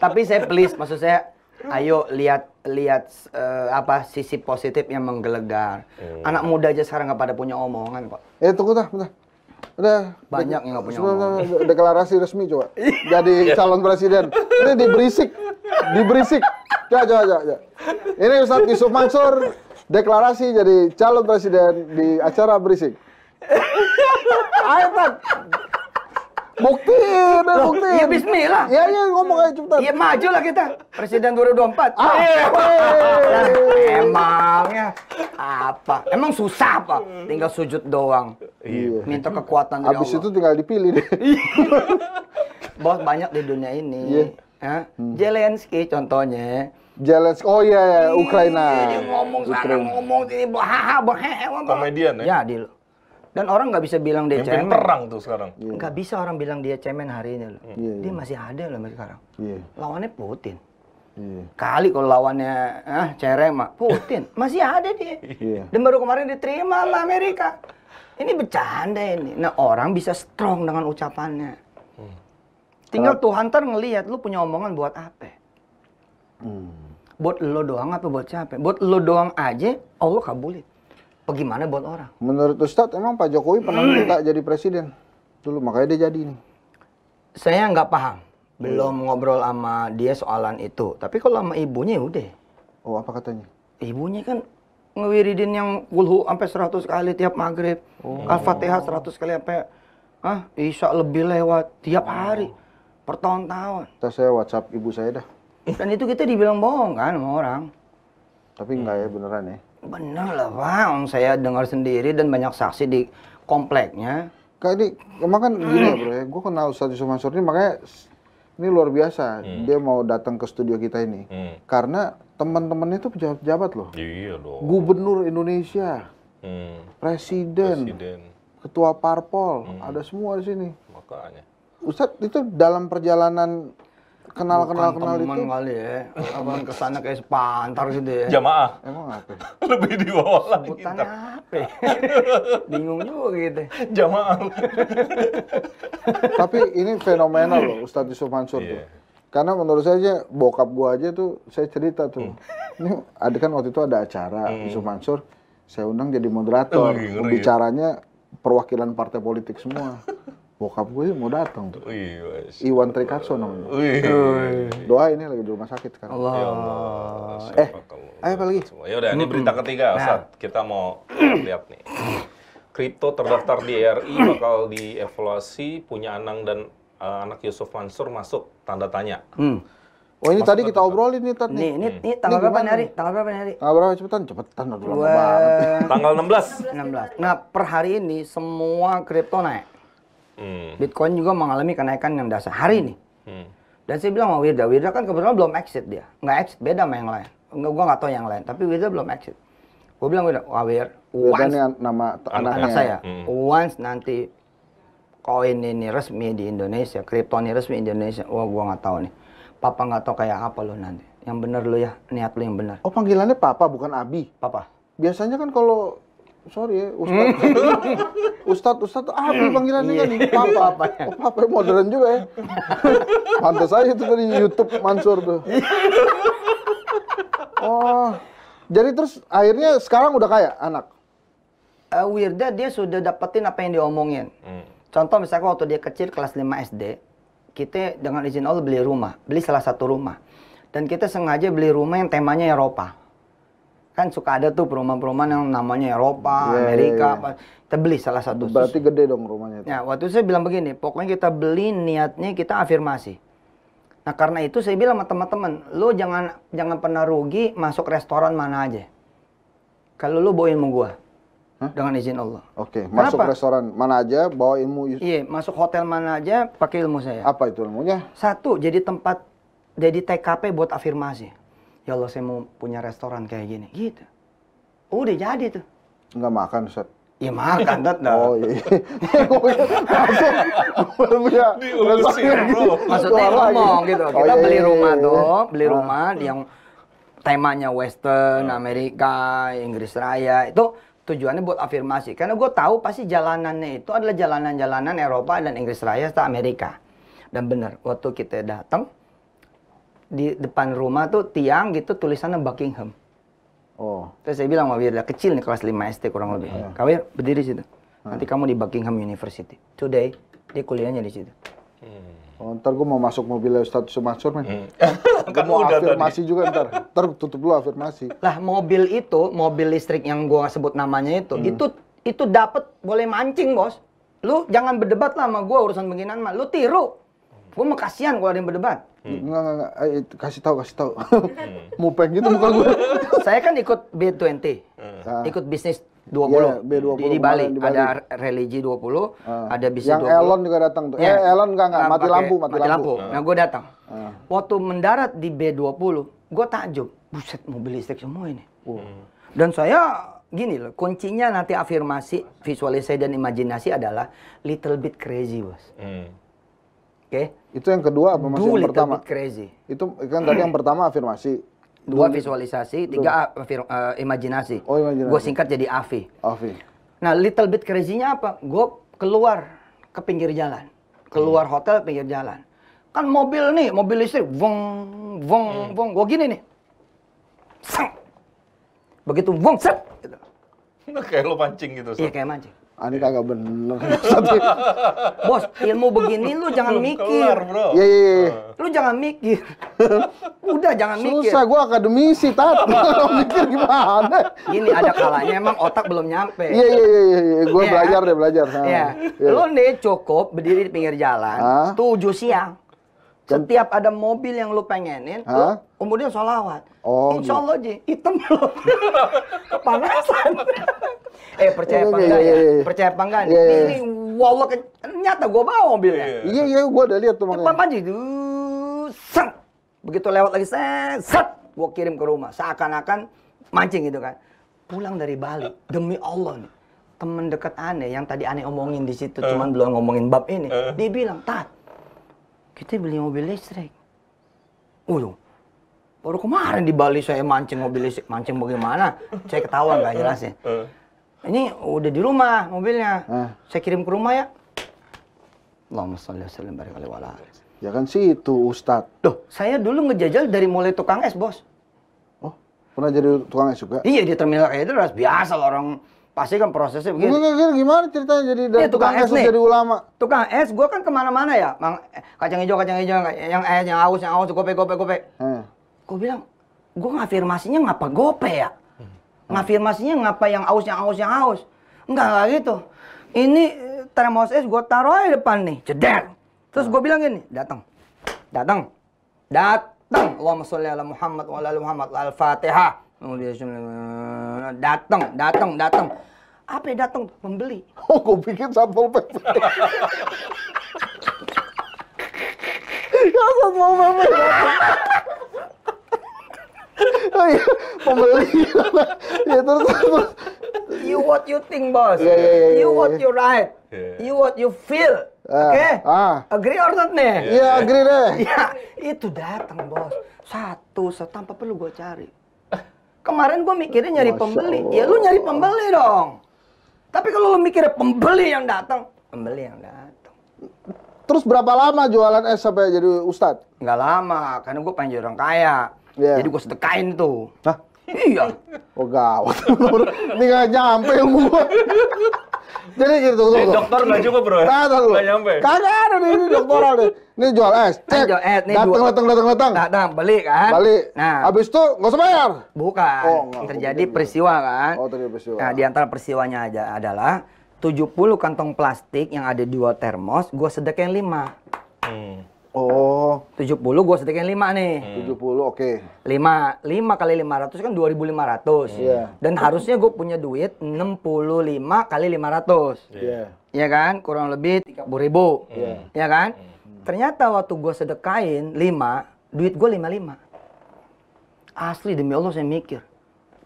Tapi saya please, maksud saya ayo lihat lihat uh, apa sisi positif yang menggelegar. Hmm. Anak muda aja sekarang nggak pada punya omongan kok. Eh tunggu dah, bentar. Udah banyak nggak punya omongan. Deklarasi resmi coba. Iya. Jadi calon presiden. Ini diberisik, diberisik. Coba, coba, coba. coba. Ini Ustaz Yusuf Mansur deklarasi jadi calon presiden di acara berisik. Ayo, Pak. Bukti, bukti. Ya bismillah. Ya, ya ngomong aja cepetan. Ya maju lah kita. Presiden 2024. Ah, Nah, emangnya apa? Emang susah apa? Tinggal sujud doang. Iya. Minta kekuatan dari Abis Allah. itu tinggal dipilih deh. Iya. Bos banyak di dunia ini. Iya. Hmm. Zelensky contohnya. Zelensky. Oh iya, iya. Ukraina. Iya, dia ngomong sana, ngomong sini, haha, hehe. Komedian ya? Ya, di dan orang nggak bisa bilang dia Mimpin cemen. perang tuh sekarang. Iya. Nggak yeah. bisa orang bilang dia cemen hari ini loh. Yeah, dia iya. masih ada loh masih sekarang. Yeah. Lawannya Putin. Yeah. Kali kalau lawannya ah cerema Putin masih ada dia. Yeah. Dan baru kemarin diterima sama Amerika. Ini bercanda ini. Nah orang bisa strong dengan ucapannya. Hmm. Tinggal Kalo... Tuhan ntar ngelihat lu punya omongan buat apa. Hmm. Buat lo doang apa buat siapa? Buat lo doang aja Allah kabulin apa gimana buat orang? Menurut Ustadz, emang Pak Jokowi pernah hmm. minta jadi presiden dulu, makanya dia jadi nih. Saya nggak paham, iya. belum hmm. ngobrol sama dia soalan itu. Tapi kalau sama ibunya ya udah. Oh apa katanya? Ibunya kan ngewiridin yang wulhu sampai 100 kali tiap maghrib, oh. al-fatihah 100 kali sampai ah isya lebih lewat tiap oh. hari pertahun tahun Terus saya WhatsApp ibu saya dah. Dan itu kita dibilang bohong kan sama orang. Tapi enggak ya beneran ya benar lah Pak, saya dengar sendiri dan banyak saksi di kompleknya. Kak ini, emang kan gini ya hmm. bro ya, gue kenal Ustadz Yusuf Mansur ini makanya ini luar biasa. Hmm. Dia mau datang ke studio kita ini. Hmm. Karena teman-temannya itu pejabat-pejabat loh. Iya loh. Gubernur Indonesia, hmm. presiden, presiden, ketua parpol, hmm. ada semua di sini. Makanya. Ustadz itu dalam perjalanan kenal Bukan kenal kenal itu kali ya abang kesana kayak sepantar gitu ya jamaah emang apa lebih di bawah lagi sebutannya apa bingung juga gitu jamaah tapi ini fenomenal loh Ustadz Yusuf Mansur yeah. tuh iya. karena menurut saya aja bokap gua aja tuh saya cerita tuh hmm. ini ada kan waktu itu ada acara hmm. Yusuf Mansur saya undang jadi moderator oh, ya. bicaranya perwakilan partai politik semua bokap gue mau datang tuh. Iya, Iwan Trikatso namanya. Eh, doa ini lagi di rumah sakit sekarang. Allah. Ya Allah. Eh, ayo gitu? apa lagi? Ya udah, ini berita ketiga, nah. Ustaz. Kita mau lihat nih. Kripto terdaftar di RI bakal dievaluasi punya Anang dan uh, anak Yusuf Mansur masuk tanda tanya. Hmm. Oh ini Masuk tadi kita obrolin nih tadi. Nih, hmm. ini, ini tanggal berapa nih hari? Tanggal berapa nih hari? Tanggal berapa cepetan? Cepetan udah lama banget. Tanggal 16. 16. Nah, per hari ini semua kripto naik. Hmm. Bitcoin juga mengalami kenaikan yang dasar hari ini. Hmm. Dan saya bilang sama Wirda, Wirda kan kebetulan belum exit dia. Nggak exit, beda sama yang lain. Nggak, gua nggak tahu yang lain, tapi Wirda belum exit. Gua bilang Wirda, wah Wir, once, nama anaknya. anak ya? saya, hmm. once nanti koin ini resmi di Indonesia, kripto ini resmi di Indonesia, wah gua nggak tahu nih. Papa nggak tahu kayak apa lo nanti. Yang bener lo ya, niat lo yang bener. Oh panggilannya Papa bukan Abi? Papa. Biasanya kan kalau sorry ya ustadz hmm? Ustadz, Ustadz, apa iya. panggilannya kan nih iya. papa apa ya oh, papa modern juga ya Pantes aja itu tadi YouTube Mansur tuh iya. oh jadi terus akhirnya sekarang udah kaya anak uh, Wirda dia sudah dapetin apa yang diomongin hmm. contoh misalnya waktu dia kecil kelas 5 SD kita dengan izin Allah beli rumah beli salah satu rumah dan kita sengaja beli rumah yang temanya Eropa kan suka ada tuh perumahan-perumahan yang namanya Eropa, yeah, iya, Amerika, yeah, yeah. Apa. kita beli salah satu. Berarti gede dong rumahnya. Itu. Ya, waktu saya bilang begini, pokoknya kita beli niatnya kita afirmasi. Nah karena itu saya bilang sama teman-teman, lo jangan jangan pernah rugi masuk restoran mana aja. Kalau lo bawain ilmu gua, Huh? dengan izin Allah. Oke, okay. masuk Kenapa? restoran mana aja, bawa ilmu. Iya, masuk hotel mana aja, pakai ilmu saya. Apa itu ilmunya? Satu, jadi tempat, jadi TKP buat afirmasi ya Allah saya mau punya restoran kayak gini gitu udah jadi tuh nggak makan Ustaz Iya makan tetap. Oh iya. Langsung punya Maksudnya ngomong gitu. Oh, kita iya, beli iya, rumah iya, tuh, beli ah. rumah yang temanya Western, ah. Amerika, Inggris Raya itu tujuannya buat afirmasi. Karena gue tahu pasti jalanannya itu adalah jalanan-jalanan Eropa dan Inggris Raya serta Amerika. Dan benar, waktu kita datang, di depan rumah tuh tiang gitu tulisannya Buckingham. Oh. Terus saya bilang sama dia kecil nih kelas 5 SD kurang lebih. Kau ya berdiri situ. Hmm. Nanti kamu di Buckingham University. Today, dia kuliahnya di situ. Hmm. Oh, ntar gue mau masuk mobil Ustaz Sumansur, men. Hmm. kamu mau kan afirmasi juga ntar. Ntar tutup dulu afirmasi. Lah, mobil itu, mobil listrik yang gue sebut namanya itu, hmm. itu itu dapat boleh mancing, bos. Lu jangan berdebat lah sama gue urusan beginian mah. Lu tiru gue mau kasihan kalau ada yang berdebat. Hmm. Nggak, nggak, enggak. Ay, eh, kasih tahu, kasih tahu. mau hmm. pengen gitu muka gue. Saya kan ikut B20, hmm. ikut bisnis 20. Yeah, B20 di, di, Bali. di Ada religi 20, uh. Hmm. ada bisnis Yang 20. Yang Elon juga datang tuh. Yeah. Eh, Elon enggak enggak mati lampu, mati, mati lampu. lampu. Nah, gue datang. Uh. Waktu mendarat di B20, gue takjub. Buset, mobil listrik semua ini. Hmm. Dan saya gini loh, kuncinya nanti afirmasi, visualisasi dan imajinasi adalah little bit crazy, Bos. Hmm. Oke. Okay. Itu yang kedua apa masih yang pertama? Bit crazy. Itu kan tadi yang pertama afirmasi. Dua Do visualisasi, tiga ah, afir, uh, imajinasi. Oh, imajinasi. Gue singkat jadi AFI. AFI. Nah, little bit crazy-nya apa? Gue keluar ke pinggir jalan. Keluar hmm. hotel pinggir jalan. Kan mobil nih, mobil listrik, vong, vong, hmm. vong. Gue gini nih. Sang. Begitu vong, set. Gitu. Nah, kayak lo pancing gitu. Iya, kayak mancing. Ani ah, kagak bener. Bos, ilmu begini lu jangan mikir. bro. Iya, iya, iya, Lu jangan mikir. Udah jangan Susah, mikir. Susah gua akademisi, Tat. mikir gimana? Gini, ada kalanya emang otak belum nyampe. Iya, iya, iya, iya. iya. Gua yeah. belajar deh, belajar. Ya. Iya. Yeah. Yeah. Lu nih cukup berdiri di pinggir jalan, ah. tujuh Tujuh siang. Setiap ada mobil yang lu pengenin, huh? lu kemudian sholawat. Oh, gitu. Insya Allah, Ji, hitam lu. Kepanasan. eh, iya, iya, iya, ya? percaya apa enggak ya? Percaya apa enggak? Ini, wallah, nyata gue bawa mobilnya. Iya, iya, gue udah lihat tuh Cepat, Depan Panji, set. Begitu lewat lagi, set. Gue kirim ke rumah. Seakan-akan mancing gitu kan. Pulang dari Bali, demi Allah nih temen deket aneh yang tadi aneh omongin di situ uh. cuman belum ngomongin bab ini uh. dia bilang tat kita beli mobil listrik. Waduh, baru kemarin di Bali saya mancing mobil listrik. Mancing bagaimana? Saya ketawa nggak jelas ya. Eh. Ini udah di rumah mobilnya. Eh. Saya kirim ke rumah ya. Allahumma sholli wasallim barik alaihi wa Ya kan sih itu Ustad. Duh, saya dulu ngejajal dari mulai tukang es, Bos. Oh, pernah jadi tukang es juga? Iya, di terminal kayak itu biasa orang Pasti kan prosesnya begini. Gimana, gimana ceritanya jadi dari ya, tukang, tukang es jadi ulama? Tukang es, gue kan kemana-mana ya. Mang, eh, kacang hijau, kacang hijau, yang es, yang aus, yang aus, gope, gope, gope. Hmm. Gue bilang, gue ngafirmasinya ngapa gope ya? Hmm. Ngafirmasinya ngapa yang aus, yang aus, yang aus? Enggak, enggak gitu. Ini eh, termos es gue taruh aja depan nih, ceder. Terus gue bilang gini, datang, datang, datang. Allahumma sholli ala Muhammad wa ala Muhammad al-Fatihah. Datang, datang, datang. Apa datang membeli? Oh, gue bikin satpol pp. ya satpol pp. Oh, iya, pembeli. ya terus You what you think, boss? Yeah, yeah, yeah, you yeah, what yeah. you right. Yeah. You what you feel. Oke? Ah, okay? Ah. Agree or not nih? Iya, yeah, iya. agree deh. Ya, itu datang, bos. Satu, tanpa perlu gue cari. Kemarin gue mikirnya nyari Masya pembeli. Allah. Ya lu nyari pembeli dong. Tapi kalau lo mikir pembeli yang datang, pembeli yang datang. Terus berapa lama jualan es sampai jadi ustad? Enggak lama, karena gue pengen jadi orang kaya. Yeah. Jadi gue sedekain tuh. Hah? Iya. Oh gawat. Ini nggak nyampe yang gue. Jadi gitu tuh. tunggu. Eh, dokter nggak cukup bro. Ya? Nah, tuh. Nggak nyampe. Kagak ada nih ini dokter nih. Ini jual es. Kan cek. Jual es. Nih datang, datang, datang, datang. Nah, nah, datang, beli kan. Beli. Nah. abis itu nggak usah bayar. Bukan. Oh, enggak, terjadi bukan. peristiwa kan. Oh, terjadi peristiwa. Nah, di antara peristiwanya aja adalah 70 kantong plastik yang ada di dua termos, gue sedekain 5. Hmm. Oh. 70 gua setekin 5 nih. Hmm. 70 oke. Okay. 5 5 kali 500 kan 2500. Iya. Yeah. Dan harusnya gua punya duit 65 kali 500. Iya. Yeah. Iya kan? Kurang lebih 30.000. Hmm. Iya. Yeah. Iya kan? Hmm. Ternyata waktu gua sedekain 5, duit gua 55. Asli demi Allah saya mikir.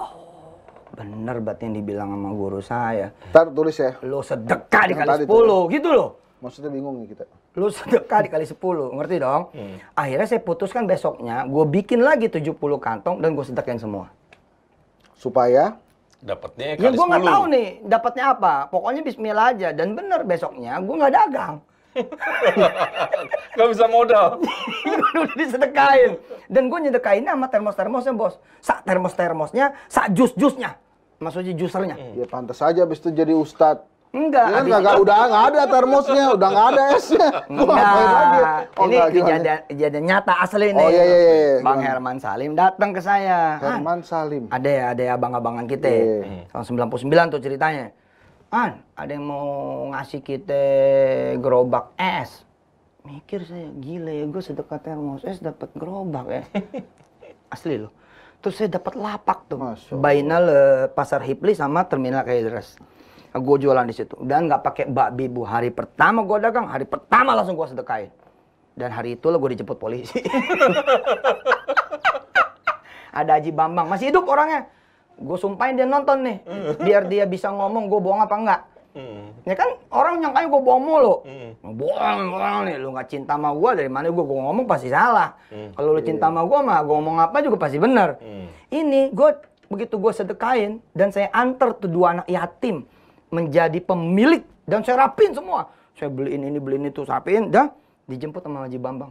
Oh, bener banget yang dibilang sama guru saya. Ntar tulis ya. Lo sedekah dikali 10 itu. gitu loh. Maksudnya bingung nih kita lu sedekah dikali 10, ngerti dong? Hmm. Akhirnya saya putuskan besoknya, gue bikin lagi 70 kantong dan gue setekain semua. Supaya? Dapatnya ya, kali ya, gue nggak tahu nih, dapatnya apa. Pokoknya bismillah aja. Dan bener besoknya gue nggak dagang. gak bisa modal. udah disedekain. Dan gue nyedekainnya sama termos-termosnya bos. Sak termos-termosnya, sak jus-jusnya. Maksudnya jusernya. Hmm. Ya pantas aja abis itu jadi ustadz Enggak. Iya, enggak, enggak, udah enggak ada termosnya, udah enggak ada esnya. Enggak. Oh, ini kejadian, kejadian nyata asli nih. Oh iya iya, iya iya Bang Herman Salim datang ke saya. Herman Salim. Ada ya, ada ya abang-abangan kita. Yeah. Hmm. Tahun 99 tuh ceritanya. An, ada yang mau ngasih kita gerobak es. Mikir saya, gila ya gue sedekat termos es dapat gerobak ya. Asli loh. Terus saya dapat lapak tuh. Masya Bainal Pasar Hipli sama Terminal Kaidres Ah, gue jualan di situ dan nggak pakai babi bu hari pertama gue dagang hari pertama langsung gue sedekain dan hari itu lo gue dijemput polisi ada Haji Bambang masih hidup orangnya gue sumpahin dia nonton nih biar dia bisa ngomong gue bohong apa enggak Mm. Ya kan orang yang kayak gue bohong mulu. Mm. Bohong, bohong nih. Lu gak cinta sama gue dari mana gue ngomong pasti salah. Mm. Kalau lu cinta sama gue mah gue ngomong apa juga pasti benar Mm. Ini gue begitu gue sedekain dan saya antar tuh dua anak yatim menjadi pemilik dan saya rapin semua. Saya beliin ini, beliin itu, sapin, dah dijemput sama Haji Bambang.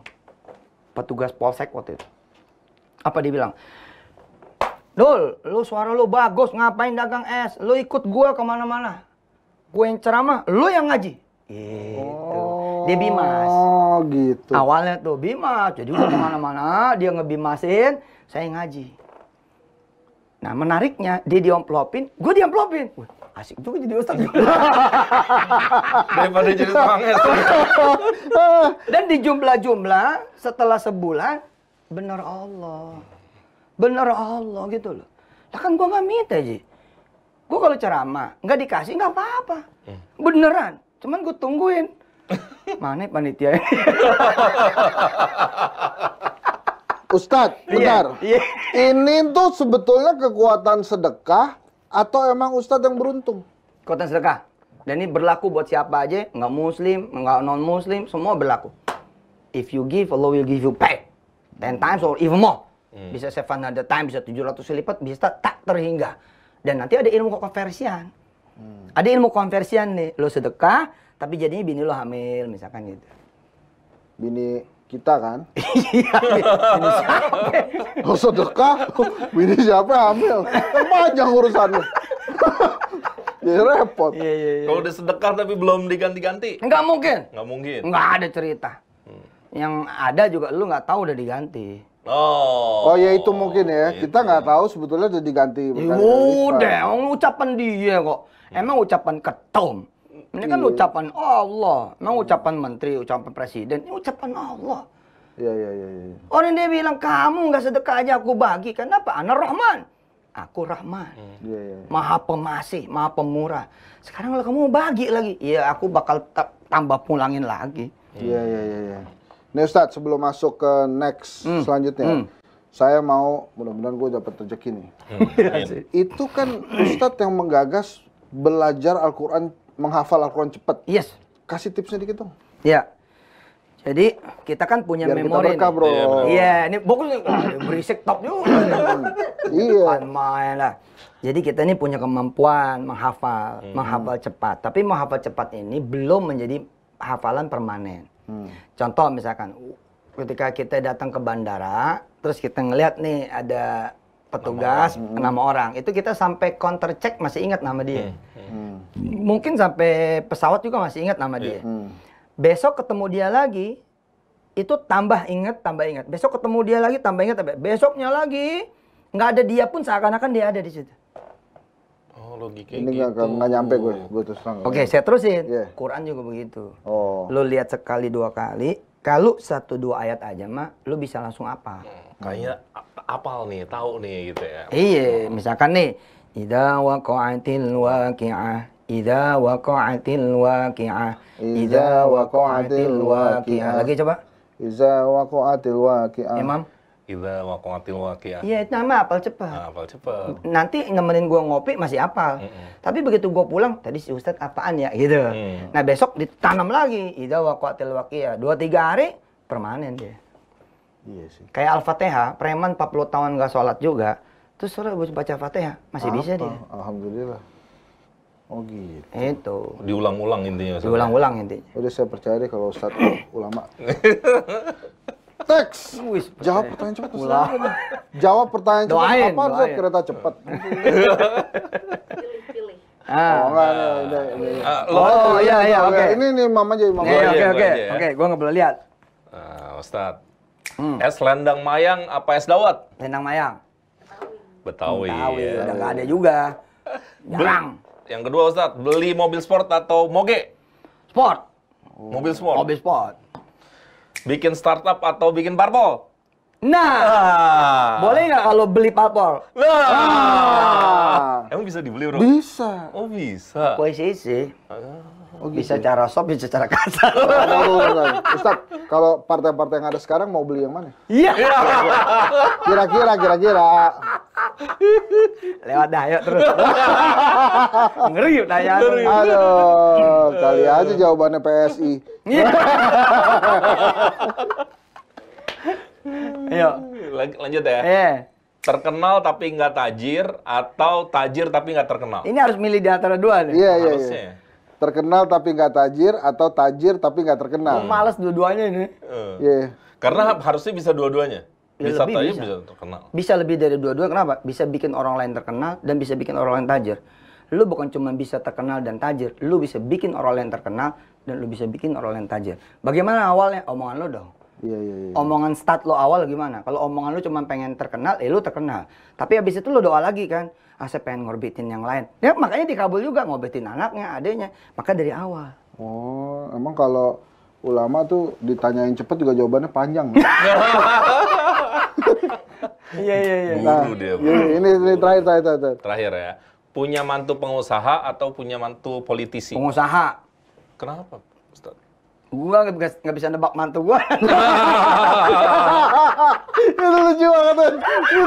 Petugas polsek waktu itu. Apa dia bilang? Dul, lu suara lu bagus, ngapain dagang es? Lu ikut gua kemana-mana. Gue yang ceramah, lu yang ngaji. Gitu. Oh, dia bimas. Oh, gitu. Awalnya tuh bimas, jadi juga kemana-mana, dia ngebimasin, saya ngaji. Nah menariknya dia diomplopin, gue diomplopin. Wah, asik juga jadi ustaz. Daripada jadi tukang es. Dan di jumlah-jumlah setelah sebulan, benar Allah. Benar Allah gitu loh. Lah kan gue gak minta Ji. Gue kalau ceramah, nggak dikasih nggak apa-apa. Eh. Beneran. Cuman gue tungguin. Mana panitia Ustadz, iya, bentar. yeah. Ini tuh sebetulnya kekuatan sedekah atau emang Ustadz yang beruntung? Kekuatan sedekah. Dan ini berlaku buat siapa aja, nggak muslim, nggak non muslim, semua berlaku. If you give, Allah will give you back. Ten times or even more. Hmm. Bisa 700 times, bisa ratus lipat, bisa tak terhingga. Dan nanti ada ilmu konversian. Hmm. Ada ilmu konversian nih, lo sedekah, tapi jadinya bini lo hamil, misalkan gitu. Bini kita kan. Iya, iya. ini siapa? Oh sedekah, ini siapa ambil? Kan panjang urusannya. Jadi repot. Iya, iya, iya. Kalau udah sedekah tapi belum diganti-ganti. Enggak mungkin. Enggak mungkin. Enggak ada cerita. Hmm. Yang ada juga lu nggak tahu udah diganti. Oh. Oh ya itu mungkin ya. Itu. Kita nggak tahu sebetulnya udah diganti. Udah, ucapan dia kok. Emang ucapan ketom. Ini kan iya. ucapan Allah. Memang ucapan menteri, ucapan presiden. Ini ucapan Allah. Iya, iya, iya. Ya. Orang dia bilang, kamu nggak sedekah aja aku bagi. Kenapa? Anak Rahman. Aku Rahman. Iya. iya, iya. Maha pemasih, maha pemurah. Sekarang kalau kamu bagi lagi. ya aku bakal tambah pulangin lagi. Iya, iya, iya. Ya. Nih Ustadz, sebelum masuk ke next hmm. selanjutnya. Hmm saya mau mudah-mudahan gue dapat rezeki nih. Hmm. itu kan Ustadz yang menggagas belajar Al-Quran menghafal Al-Quran cepat. Yes. Kasih tipsnya dikit dong. Ya. Jadi kita kan punya Biar memori. Kita berkah, bro. Iya, yeah, ini bukan berisik top juga. Hmm. iya. Pan main lah. Jadi kita ini punya kemampuan menghafal, hmm. menghafal cepat. Tapi menghafal cepat ini belum menjadi hafalan permanen. Hmm. Contoh misalkan ketika kita datang ke bandara, terus kita ngelihat nih ada petugas nama orang. nama orang itu kita sampai counter check masih ingat nama dia yeah. Hmm. hmm. mungkin sampai pesawat juga masih ingat nama yeah. dia hmm. besok ketemu dia lagi itu tambah ingat tambah ingat besok ketemu dia lagi tambah ingat tambah besoknya lagi nggak ada dia pun seakan-akan dia ada di situ Oh, logiknya ini gitu. gak, nyampe gue, gue terus Oke, okay, saya terusin. Yeah. Quran juga begitu. Oh. Lo lihat sekali dua kali, kalau satu dua ayat aja mah, lo bisa langsung apa? Kayak apal nih, tahu nih gitu ya. Iya, misalkan nih ida waqa'atil waqi'ah ida waqa'atil waqi'ah ida waqa'atil waqi'ah. Lagi coba. ida waqa'atil waqi'ah. Imam. ida wakoatil wakia. Iya, itu nama apal cepat. Nah, apal cepat. Nanti nemenin gua ngopi masih apal. Mm -mm. Tapi begitu gua pulang, tadi si apaan ya gitu. Mm. Nah, besok ditanam lagi. Ida wakoatil wakia. Dua tiga hari permanen dia. Iya sih. Kayak Al-Fatihah, preman 40 tahun nggak sholat juga, terus sholat baca Fatihah, masih Apa? bisa dia. Alhamdulillah. Oh gitu. Itu. Diulang-ulang intinya. Diulang-ulang intinya. Udah saya percaya deh kalau Ustaz ulama. Teks. Wih, jawab pertanyaan cepat Ustaz. Jawab pertanyaan cepat. Doain, Apa Ustaz kereta cepat? Ah. Oh, enggak, ah, oh, iya, iya, oke. Ini nih mama jadi mama. Oke, oke, oke. Oke, gua nggak boleh lihat. Ah, Ustadz. Hmm. Es lendang mayang apa es dawet? Lendang mayang. Betawi. Betawi, ya. udah nggak ada juga. Jarang. Yang kedua Ustadz, beli mobil sport atau moge? Sport. Mobil sport. Mobil sport. Bikin startup atau bikin parpol? Nah, ah. boleh nggak kalau beli parpol? Nah. Ah. Emang bisa dibeli, Bro? Bisa. Oh, bisa. Posisi. sih. Ah. Oh, gitu. Bisa cara sop, bisa cara kasar. kata. Ustad, kalau partai-partai yang ada sekarang mau beli yang mana? Iya. Kira-kira, kira-kira. Lewat dayo terus. Ngeri yuk daya. Aduh, kali aja jawabannya PSI. Iya. Ayo. Lanjut ya. Yeah terkenal tapi nggak tajir atau tajir tapi nggak terkenal. Ini harus milih di antara dua nih. Iya, iya, iya terkenal tapi nggak tajir atau tajir tapi nggak terkenal. Hmm. Males dua-duanya ini. Uh. Iya. Yeah. Karena harusnya bisa dua-duanya. Ya, bisa lebih tajir bisa. bisa terkenal. Bisa lebih dari dua-dua kenapa? Bisa bikin orang lain terkenal dan bisa bikin orang lain tajir. Lu bukan cuma bisa terkenal dan tajir, lu bisa bikin orang lain terkenal dan lu bisa bikin orang lain tajir. Bagaimana awalnya omongan lu dong? Iya, iya, iya. Omongan start lo awal gimana? Kalau omongan lu cuma pengen terkenal, eh lu terkenal. Tapi habis itu lu doa lagi kan ah saya pengen ngorbitin yang lain. Ya makanya di Kabul juga ngorbitin anaknya, adanya. Maka dari awal. Oh, emang kalau ulama tuh ditanyain cepet juga jawabannya panjang. Iya iya iya. Nah, iya iya. Ini ini terakhir terakhir terakhir. Terakhir ya. Punya mantu pengusaha atau punya mantu politisi? Pengusaha. Kenapa, Gua nggak bisa nebak mantu gua. itu lucu banget.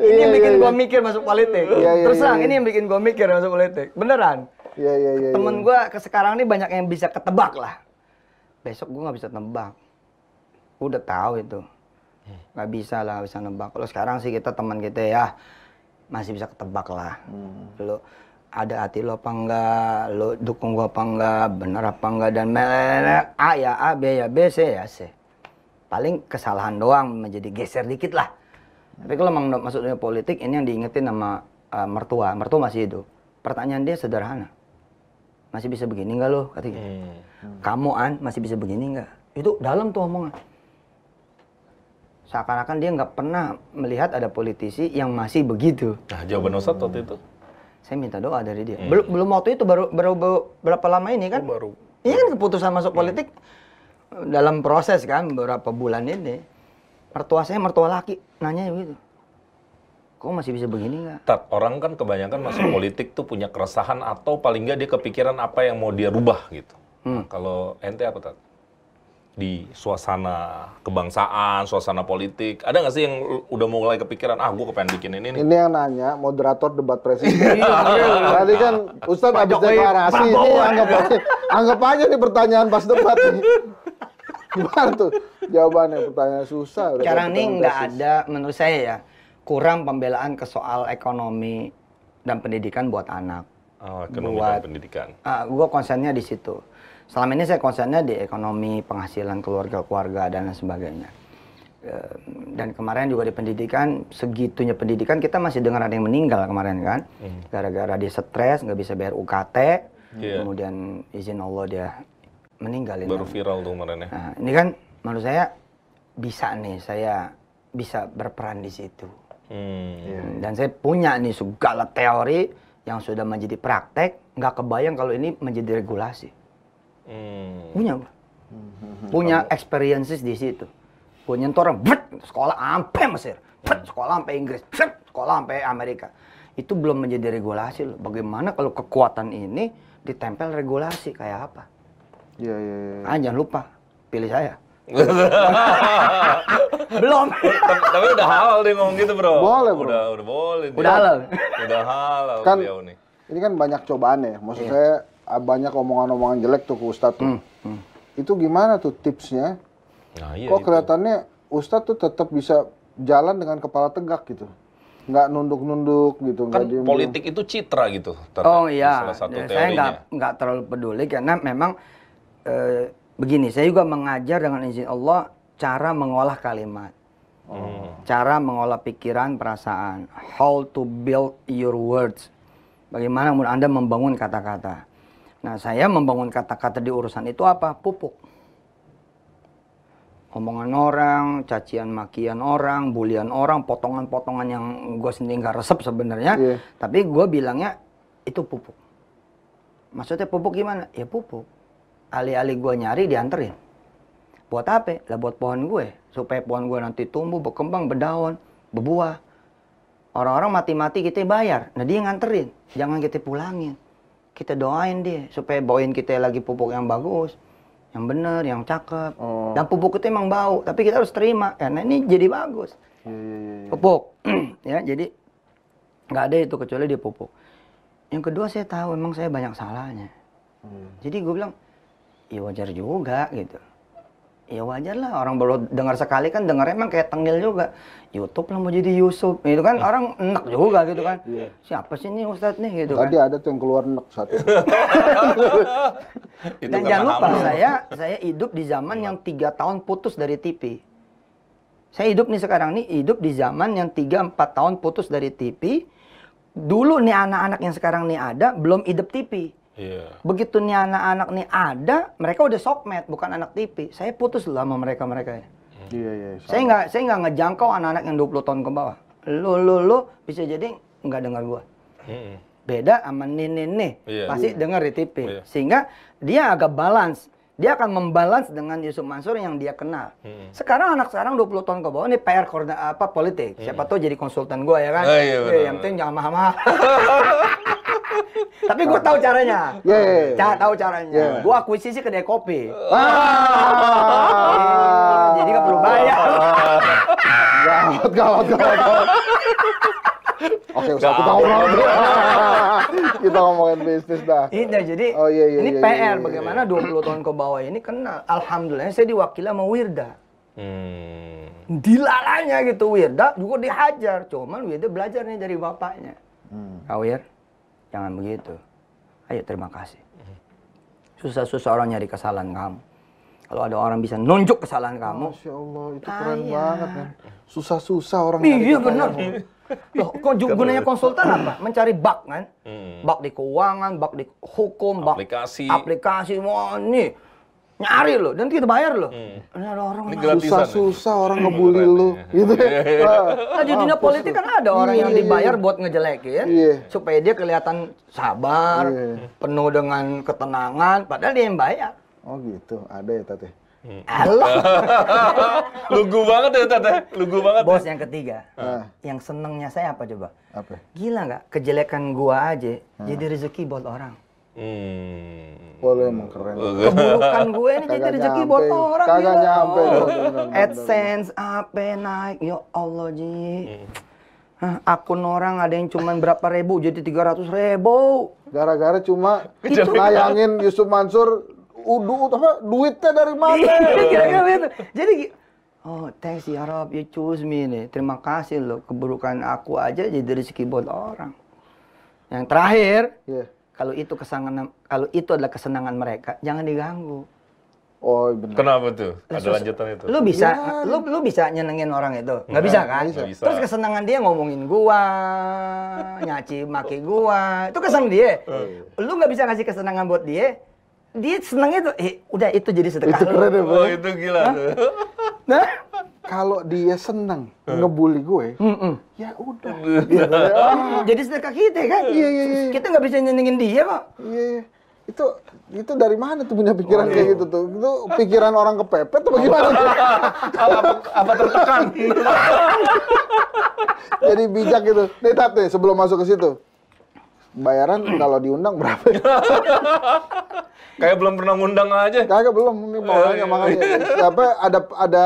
ini yang bikin gue mikir masuk politik. Terus yeah. ini yang bikin gue mikir masuk politik. Beneran. Iya, iya, iya. Temen iya. gue ke sekarang ini banyak yang bisa ketebak lah. Besok gue gak bisa tebak. udah tahu itu. Gak bisa lah, gak bisa nebak. Kalau sekarang sih kita teman kita ya masih bisa ketebak lah. Hmm. Lo ada hati lo apa enggak, lo dukung gua apa enggak, bener apa enggak dan A ya A, B ya B, C ya C. Paling kesalahan doang menjadi geser dikit lah. Tapi kalau emang masuk dunia politik, ini yang diingetin sama uh, mertua. Mertua masih itu. Pertanyaan dia sederhana. Masih bisa begini nggak lo? Kata Hmm. Kamu An, masih bisa begini nggak? Itu dalam tuh omongan. Seakan-akan dia nggak pernah melihat ada politisi yang masih begitu. Nah, jawaban Ustadz waktu itu. Saya minta doa dari dia. Iya. Belum belum waktu itu baru, baru baru berapa lama ini kan? Oh, baru. Ini iya kan keputusan masuk politik eh, dalam proses kan beberapa bulan ini mertua saya mertua laki nanya gitu kok masih bisa begini nggak? Tat, orang kan kebanyakan masuk politik tuh punya keresahan atau paling nggak dia kepikiran apa yang mau dia rubah gitu. Hmm. Nah, kalau ente apa tat? Di suasana kebangsaan, suasana politik, ada nggak sih yang udah mulai kepikiran, ah gue kepengen bikin ini nih? Ini yang nanya, moderator debat presiden. Iya, iya, iya. Tadi kan Ustadz abis deklarasi, ini anggap aja, anggap aja nih pertanyaan pas debat nih. Jangan tuh jawabannya? Pertanyaan susah. Sekarang ini nggak ada, menurut saya ya, kurang pembelaan ke soal ekonomi dan pendidikan buat anak. Oh, ekonomi buat, dan pendidikan. Uh, ah, gue konsennya di situ. Selama ini saya konsennya di ekonomi, penghasilan keluarga-keluarga, dan lain sebagainya. Ehm, dan kemarin juga di pendidikan, segitunya pendidikan kita masih dengar ada yang meninggal kemarin kan. Hmm. Gara-gara dia stres, nggak bisa bayar UKT, yeah. kemudian izin Allah dia meninggal ini. Baru kan. viral tuh kemarin ya. Nah, ini kan menurut saya bisa nih saya bisa berperan di situ. Hmm. Iya. hmm. Dan saya punya nih segala teori yang sudah menjadi praktek, nggak kebayang kalau ini menjadi regulasi. Hmm. Punya, hmm. punya experiences di situ. Punya orang bet, sekolah sampai Mesir, bet, sekolah sampai Inggris, bet, sekolah sampai Amerika. Itu belum menjadi regulasi loh. Bagaimana kalau kekuatan ini ditempel regulasi kayak apa? Iya, iya, iya. Ah, jangan lupa, pilih saya. Belum. Tapi udah halal deh ngomong gitu, Bro. Boleh, Bro. Udah, udah boleh. Udah halal. Udah halal kan, nih. Ini kan banyak cobaan ya. Maksud iya. saya ah, banyak omongan-omongan jelek tuh ke Ustadz Hmm, hmm. Itu gimana tuh tipsnya? Nah, iya, Kok itu. kelihatannya Ustadz tuh tetap bisa jalan dengan kepala tegak gitu? nggak nunduk-nunduk gitu kan nggak politik itu citra gitu oh iya salah satu saya nggak nggak terlalu peduli karena memang e, begini, saya juga mengajar dengan izin Allah cara mengolah kalimat. Hmm. Cara mengolah pikiran, perasaan. How to build your words. Bagaimana menurut Anda membangun kata-kata. Nah, saya membangun kata-kata di urusan itu apa? Pupuk. Omongan orang, cacian makian orang, bulian orang, potongan-potongan yang gue sendiri nggak resep sebenarnya. Yeah. Tapi gue bilangnya itu pupuk. Maksudnya pupuk gimana? Ya pupuk alih-alih gue nyari dianterin buat apa lah buat pohon gue supaya pohon gue nanti tumbuh berkembang berdaun berbuah orang-orang mati-mati kita bayar nah dia nganterin jangan kita pulangin kita doain dia supaya bawain kita lagi pupuk yang bagus yang bener, yang cakep. Oh. Dan pupuk itu emang bau, tapi kita harus terima karena eh, ini jadi bagus. Hmm. Pupuk, ya jadi nggak ada itu kecuali dia pupuk. Yang kedua saya tahu emang saya banyak salahnya. Hmm. Jadi gue bilang ya wajar juga gitu ya wajar lah orang baru dengar sekali kan dengar emang kayak tengil juga YouTube lah mau jadi Yusuf itu kan ah. orang enak juga gitu kan yeah. siapa sih ini Ustadz nih gitu tadi kan. ada tuh yang keluar enak satu dan jangan lupa saya saya hidup di zaman yang tiga tahun putus dari TV saya hidup nih sekarang nih hidup di zaman yang tiga empat tahun putus dari TV dulu nih anak-anak yang sekarang nih ada belum hidup TV Yeah. Begitu nih anak-anak nih ada, mereka udah sokmed, bukan anak TV. Saya putus lah sama mereka-mereka ini. Ya. Hmm. Iya, yeah, iya. Yeah, saya nggak saya nggak ngejangkau anak-anak yang 20 tahun ke bawah. Lo lo lo bisa jadi nggak dengar gua. Mm -hmm. Beda sama nenek-nenek, yeah. Iya. pasti yeah. dengar di TV. Yeah. Sehingga dia agak balance. Dia akan membalance dengan Yusuf Mansur yang dia kenal. Mm -hmm. Sekarang anak sekarang 20 tahun ke bawah ini PR korda apa politik. Mm -hmm. Siapa tahu jadi konsultan gua ya kan. Oh, iya, iya benar, eh, yang penting jangan mahal-mahal. Tapi gue tahu caranya. Iya. iya, iya. Tahu caranya. Iya. Gue akuisisi kedai kopi. Ah. Jadi gak perlu bayar. Gawat, gawat, gawat. Oke, usah kita ngobrol. kita ngomongin bisnis dah. Itu jadi oh, iya, iya, ini PR bagaimana dua bagaimana 20 tahun ke bawah ini kenal. Alhamdulillah saya diwakili sama Wirda. Hmm. Dilalanya gitu Wirda juga dihajar. Cuman Wirda belajar nih dari bapaknya. Hmm. Kawir. Jangan begitu. Ayo terima kasih. Iya. Susah-susah orang nyari kesalahan kamu. Kalau ada orang bisa nunjuk kesalahan kamu. Masya Allah, itu ah, keren iya. banget ya. Susah-susah orang Iya benar. Loh, kok gunanya konsultan apa? Mencari bug kan? Hmm. Bug di keuangan, bug di hukum, bug aplikasi. Aplikasi, wah nih nyari lo dan kita bayar lo. Hmm. ada orang susah-susah orang ngebully lo gitu. Iya, iya, iya. nah, di dunia politik kan ada orang yang dibayar buat ngejelekin yeah. supaya dia kelihatan sabar, penuh dengan ketenangan padahal dia yang bayar. Oh gitu, ada ya Tete. Hmm. Allah. Lugu banget ya Tete, lugu banget. Ya. Bos ya. yang ketiga. Uh. Yang senengnya saya apa coba? Apa? Gila nggak? Kejelekan gua aja uh. jadi rezeki buat orang. Hmm. Boleh emang keren. Keburukan gue ini jadi rezeki buat orang. Kagak nyampe. Oh. AdSense apa naik. Ya Allah, Ji. Hmm. akun orang ada yang cuma berapa ribu jadi 300 ribu. Gara-gara cuma itu nayangin Yusuf Mansur udu apa duitnya dari mana? Kira-kira itu. Iya, iya, iya, jadi Oh, thanks ya Rob, you choose me nih. Terima kasih loh, keburukan aku aja jadi rezeki buat orang. Yang terakhir, yeah kalau itu kesenangan kalau itu adalah kesenangan mereka, jangan diganggu. Oh benar. Kenapa tuh? Ada lanjutan itu. Lu bisa, ya. lu lu bisa nyenengin orang itu, nggak bisa kan? nggak bisa. Terus kesenangan dia ngomongin gua, nyaci maki gua, itu kesenangan dia. Oh. Lu nggak bisa ngasih kesenangan buat dia, dia seneng itu. Eh, udah itu jadi sedekah. Itu keren ya, oh, itu gila. tuh. Nah, kalau dia seneng eh. ngebully gue, mm -mm. ya udah. Iya. Gitu. Oh, jadi sedekah kita kan? Iya, iya, iya, iya. Kita nggak bisa nyenengin dia kok. Iya, iya. Itu itu dari mana tuh punya pikiran oh, kayak gitu tuh? Itu pikiran orang kepepet atau bagaimana? apa, apa tertekan? Jadi bijak gitu. Nih Tat sebelum masuk ke situ. Bayaran kalau diundang berapa? Kayak belum pernah ngundang aja. Kagak belum, ini mau makanya. Apa ada ada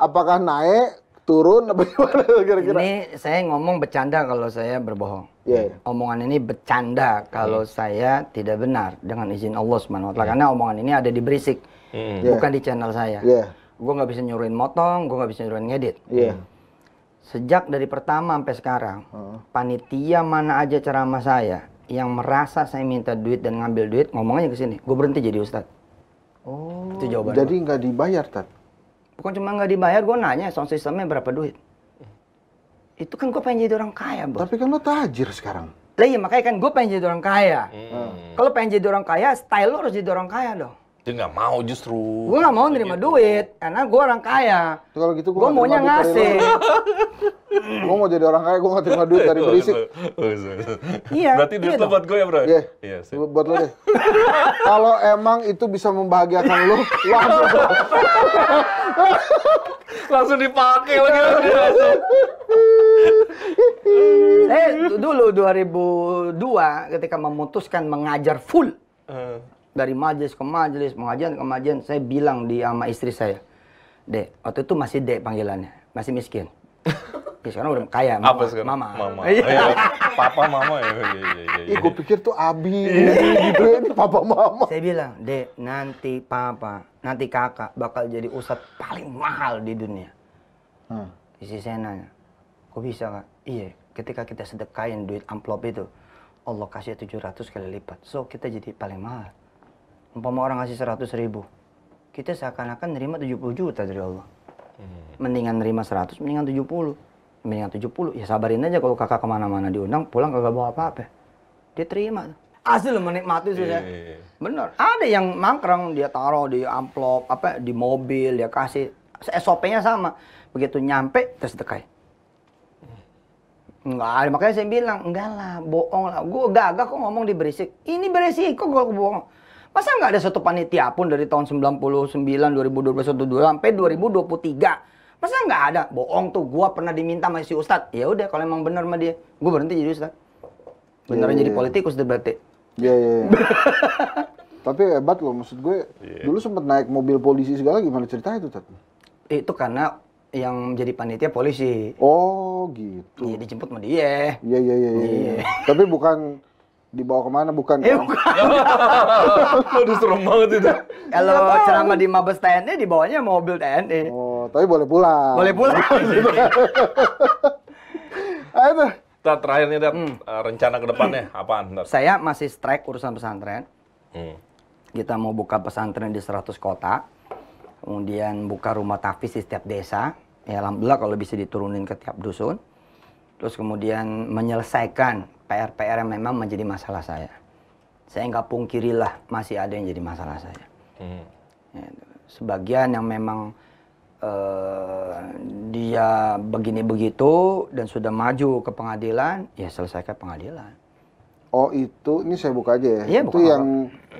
apakah naik turun apa gimana kira-kira? Ini saya ngomong bercanda kalau saya berbohong. Yeah, Omongan ini bercanda kalau yeah. saya tidak benar dengan izin Allah Subhanahu Yeah. Karena omongan ini ada di berisik. Yeah. Iya. Bukan di channel saya. Yeah. Gue nggak bisa nyuruhin motong, gue nggak bisa nyuruhin ngedit. Yeah. Sejak dari pertama sampai sekarang, uh. panitia mana aja ceramah saya yang merasa saya minta duit dan ngambil duit, ngomongnya ke sini. Gue berhenti jadi ustadz. Oh. Itu Jadi nggak dibayar, Tat? Bukan cuma nggak dibayar, gue nanya sound systemnya berapa duit. Hmm. Itu kan gue pengen jadi orang kaya, bos. Tapi kan lo tajir sekarang. Lah iya, makanya kan gue pengen jadi orang kaya. Hmm. Kalau pengen jadi orang kaya, style lo harus jadi orang kaya dong. Dia nggak mau justru. Gue nggak mau nerima gitu. duit, karena gue orang kaya. Tuh, kalau gitu gue maunya ngasih. gue mau jadi orang kaya, gue nggak terima duit dari berisik. Oh, iya. Berarti duit iya buat gue ya bro? Iya. Yeah. Yeah, buat lo deh. kalau emang itu bisa membahagiakan lo, langsung. langsung dipakai lagi langsung. eh dulu 2002 ketika memutuskan mengajar full. Eh dari majelis ke majelis, pengajian ke pengajian, saya bilang di sama istri saya, Dek, waktu itu masih Dek panggilannya, masih miskin. ya sekarang udah kaya, mama. Apa sekarang? Mama. Mama. Iya. Oh, iya. papa mama ya. Iya, iya, iya. iya, iya. gue pikir tuh Abi, gitu ya? Kan, ini papa mama. Saya bilang, Dek, nanti papa, nanti kakak bakal jadi ustadz paling mahal di dunia. Hmm. Isi saya nanya, kok bisa kak? Iya, ketika kita sedekain duit amplop itu, Allah kasih 700 kali lipat. So, kita jadi paling mahal umpama orang ngasih 100 ribu, kita seakan-akan nerima 70 juta dari Allah. Hmm. Mendingan nerima 100, mendingan 70. Mendingan 70, ya sabarin aja kalau kakak kemana-mana diundang, pulang kagak bawa apa-apa. Dia terima. Asli lo menikmati sih yeah, iya, iya. Bener. Ada yang mangkrang, dia taruh di amplop, apa di mobil, dia kasih. SOP-nya sama. Begitu nyampe, terus dekai hmm. Enggak ada, makanya saya bilang, enggak lah, bohong lah. Gue gagah kok ngomong di berisik. Ini berisik, kok gue bohong? Masa nggak ada satu panitia pun dari tahun 99, 2012, 2022 sampai 2023? Masa nggak ada? Bohong tuh, gue pernah diminta sama si Ustad. Ya udah, kalau emang bener sama dia, gue berhenti jadi Ustad. Beneran yeah, jadi iya. politikus deh berarti. Iya, yeah, iya. Yeah, Tapi hebat loh, maksud gue. Yeah. Dulu sempet naik mobil polisi segala, gimana ceritanya itu, Tapi? Itu karena yang jadi panitia polisi. Oh, gitu. Iya, dijemput sama dia. Iya, iya, iya. iya, iya. Tapi bukan dibawa kemana bukan eh, bukan. Aduh serem banget itu. Kalau ceramah di Mabes TNI e, dibawanya mobil TNI. E. Oh, tapi boleh pulang. Boleh pulang. Ayo. itu. terakhir nih, hmm. Eh, rencana ke depannya hmm. apaan? Ntar? Saya masih strike urusan pesantren. Hmm. Kita mau buka pesantren di 100 kota. Kemudian buka rumah tafis di setiap desa. Ya alhamdulillah kalau bisa diturunin ke tiap dusun. Terus kemudian menyelesaikan PR-PR yang memang menjadi masalah saya. Saya nggak lah masih ada yang jadi masalah saya. Hmm. Ya, sebagian yang memang uh, dia begini begitu dan sudah maju ke pengadilan, ya selesaikan pengadilan. Oh itu, ini saya buka aja ya. Iya, itu yang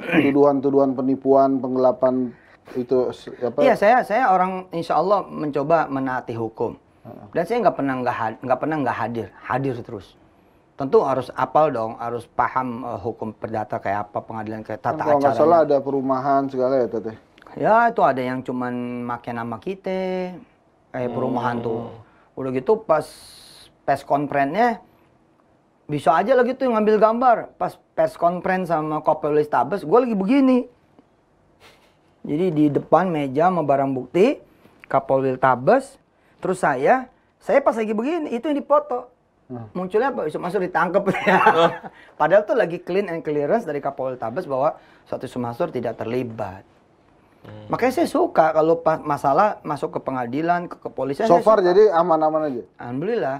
tuduhan-tuduhan penipuan, penggelapan itu apa? Iya saya saya orang insya Allah mencoba menaati hukum dan saya nggak pernah nggak nggak pernah nggak hadir hadir terus tentu harus apal dong, harus paham uh, hukum perdata kayak apa, pengadilan kayak tata acara. Kalau salah ada perumahan segala ya teteh. Ya itu ada yang cuman makin nama kita, eh hmm. perumahan tuh. Udah gitu pas pes konferennya bisa aja lagi tuh yang ngambil gambar pas pes konferen sama Kopelis Tabes, gue lagi begini. Jadi di depan meja sama barang bukti, Kapolwil Tabes, terus saya, saya pas lagi begini, itu yang dipoto Hmm. Munculnya Pak Yusuf Mansur ditangkap. Ya. Hmm. Padahal tuh lagi clean and clearance dari Kapoltabes bahwa suatu Yusuf Mansur tidak terlibat. Hmm. Makanya saya suka kalau masalah masuk ke pengadilan, ke kepolisian. So far jadi aman-aman aja. Alhamdulillah.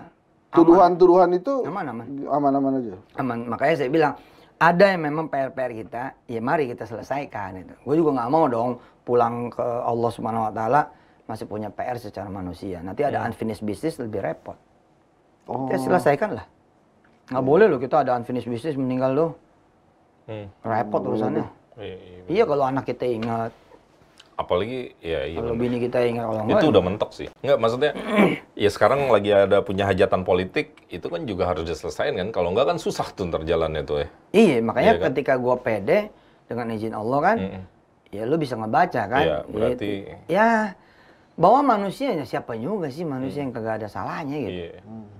Tuduhan-tuduhan itu aman-aman. Aman-aman aja. Aman. Makanya saya bilang ada yang memang PR-PR kita, ya mari kita selesaikan itu. Gue juga nggak mau dong pulang ke Allah Subhanahu Wa Taala masih punya PR secara manusia. Nanti ada hmm. unfinished business lebih repot. Ya, oh. Ya selesaikan lah. Nggak hmm. boleh loh kita ada unfinished business meninggal loh. Hmm. Repot hmm. urusannya. Iya, iya, iya, iya kalau anak kita ingat. Apalagi ya iya. Kalau bini kita ingat kalau enggak. Itu udah mentok sih. Enggak maksudnya ya sekarang lagi ada punya hajatan politik itu kan juga harus diselesaikan kan. Kalau enggak kan susah tuh ntar jalannya tuh ya. Iya makanya iya, kan? ketika gua pede dengan izin Allah kan. Hmm. Ya lu bisa ngebaca kan. Iya ya berarti. Ya, ya bahwa manusianya siapa juga sih manusia hmm. yang kagak ada salahnya gitu. Yeah. Hmm.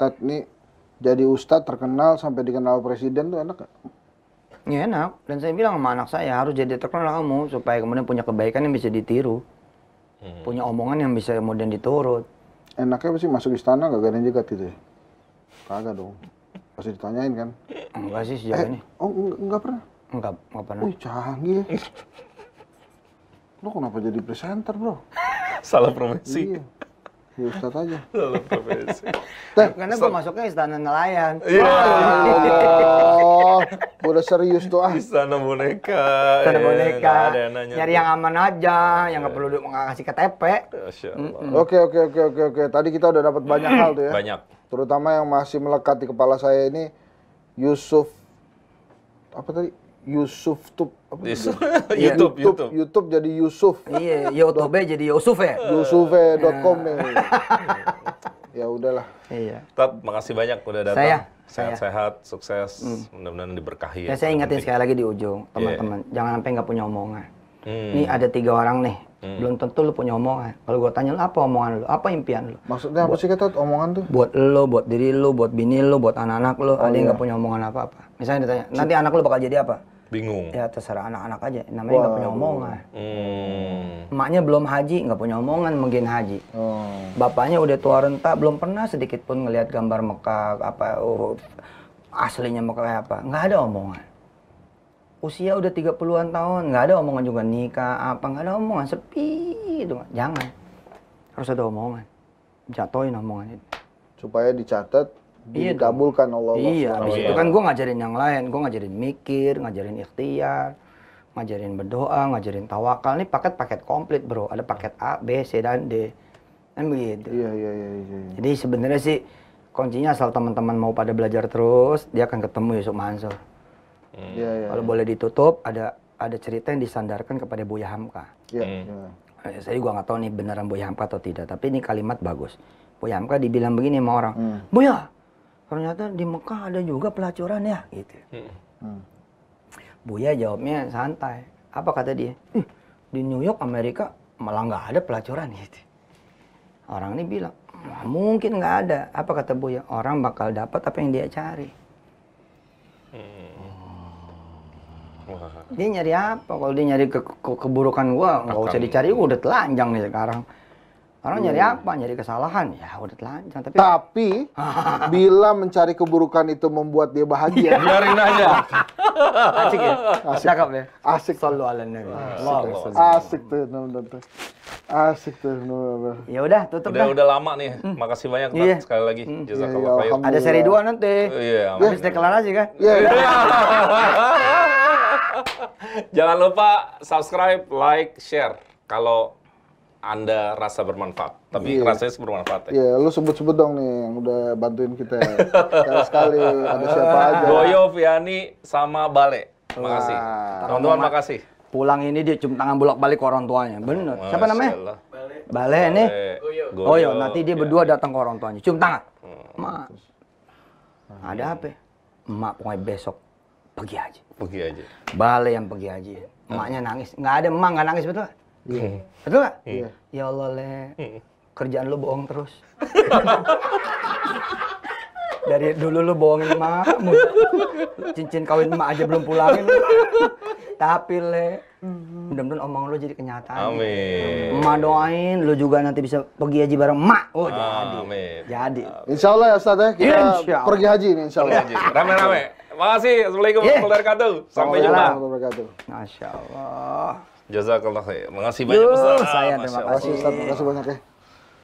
Ustad nih jadi Ustad terkenal sampai dikenal presiden tuh enak gak? Ya enak. Dan saya bilang sama anak saya harus jadi terkenal kamu supaya kemudian punya kebaikan yang bisa ditiru, hmm. punya omongan yang bisa kemudian diturut. Enaknya pasti masuk istana gak ada juga gitu ya? Kagak dong. Pasti ditanyain kan? Enggak sih sejauh eh, ini. Oh enggak, enggak pernah? Enggak, enggak pernah. Wih canggih. Lo kenapa jadi presenter bro? Salah promosi. Iya. Ya Ustadz aja. Lalu profesi. Karena gue masuknya istana nelayan. Iya. Yeah. Oh, udah serius tuh ah. Istana boneka. Istana yeah, boneka. Ada yang nanya Nyari yang aman aja, yang nggak iya. perlu ngasih KTP. Oke oke oke oke oke. Tadi kita udah dapat banyak hal tuh ya. Banyak. Terutama yang masih melekat di kepala saya ini Yusuf apa tadi? Yusuf tuh Yusuf. Iya, YouTube, YouTube, YouTube jadi Yusuf. Iya, iya YouTube jadi Yusuf ya. Yusufe.com ya. ya udahlah. Iya. Tetap makasih banyak udah datang. Saya. Sehat-sehat, sukses, hmm. mudah-mudahan diberkahi. Ya, ya, saya ingetin sekali lagi di ujung, iya. teman-teman, jangan sampai nggak punya omongan. Hmm. Ini ada tiga orang nih, hmm. belum tentu lu punya omongan. Kalau gua tanya lu apa omongan lu, apa impian lu? Maksudnya buat, apa sih kata omongan tuh? Buat lu, buat diri lu, buat bini lu, buat anak-anak lu, oh, ada iya. yang gak punya omongan apa-apa. Misalnya ditanya, nanti anak lu bakal jadi apa? bingung ya terserah anak-anak aja namanya nggak wow. punya omongan hmm. emaknya belum haji nggak punya omongan mungkin haji hmm. bapaknya udah tua renta belum pernah sedikit pun ngelihat gambar Mekah apa uh, aslinya Mekah eh, apa nggak ada omongan usia udah 30-an tahun nggak ada omongan juga nikah apa nggak ada omongan sepi itu jangan harus ada omongan jatuhin omongan itu supaya dicatat iya dikabulkan Allah iya oh, itu kan gue ngajarin yang lain gue ngajarin mikir ngajarin ikhtiar ngajarin berdoa ngajarin tawakal ini paket paket komplit bro ada paket A B C dan D kan begitu iya iya iya, iya. iya. jadi sebenarnya sih kuncinya asal teman-teman mau pada belajar terus dia akan ketemu Yusuf Mansur hmm. iya, ya, kalau iya. boleh ditutup ada ada cerita yang disandarkan kepada Buya Hamka iya, hmm. iya. Eh, saya juga nggak tahu nih beneran Buya Hamka atau tidak, tapi ini kalimat bagus. Buya Hamka dibilang begini sama orang, hmm. Buya, ternyata di Mekah ada juga pelacuran ya gitu. Hmm. Hmm. Buya jawabnya santai. Apa kata dia? Hm, di New York Amerika malah nggak ada pelacuran gitu. Orang ini bilang mungkin nggak ada. Apa kata Buya? Orang bakal dapat apa yang dia cari. Hmm. Dia nyari apa? Kalau dia nyari ke ke keburukan gua, nggak usah dicari. Gua udah telanjang nih sekarang. Orang nyari apa? Nyari kesalahan. Ya udah telanjang. Tapi, tapi bila mencari keburukan itu membuat dia bahagia. Iya, biarin aja. Asik ya? Asik. Cakep ya? Asik. selalu ala nabi. Asik, asik tuh. Asik tuh. Ya udah tutup udah, dah. Udah lama nih. Hmm. Makasih banyak iya. sekali lagi. Hmm. yeah, ya, Ada seri dua nanti. Oh, iya. iya. Habis deklarasi kan? Iya. iya. Jangan lupa subscribe, like, share. Kalau anda rasa bermanfaat. Tapi yeah. rasanya bermanfaat. Ya. Iya, yeah, lu sebut-sebut dong nih yang udah bantuin kita. Sekali-sekali ada siapa ah. aja. Goyo, Viani, sama Bale. Makasih. Nah, Teman-teman makasih. Pulang ini dia cium tangan bolak-balik ke orang tuanya. Bener. siapa namanya? Bale. Bale nih. Goyo. Goyo. Oh, iya, nanti dia iya. berdua datang ke orang tuanya. Cium tangan. Hmm. Mak. Hmm. Ada apa? Mak pokoknya besok pergi aja. Pergi aja. Bale yang pergi aja. Emaknya nangis. Nggak ada emak nggak nangis betul. Iya. Hmm. Betul nggak? Iya. iya. Ya Allah le, hmm. kerjaan lu bohong terus. Dari dulu lu bohongin emak. Cincin kawin emak aja belum pulangin. Tapi le, hmm. mudah-mudahan omong lu jadi kenyataan. Amin. Emak doain lu juga nanti bisa pergi haji bareng emak. Oh, jadi. Amin. Jadi. Insya Allah ya Ustaz ya, kita insya Allah. pergi haji nih insya Allah. Rame-rame. Makasih. Assalamualaikum iya. warahmatullahi wabarakatuh. Sampai jumpa. Masya Allah. Jazakallah khair. Makasih banyak Ustaz. Saya terima kasih Ustaz, makasih banyak ya.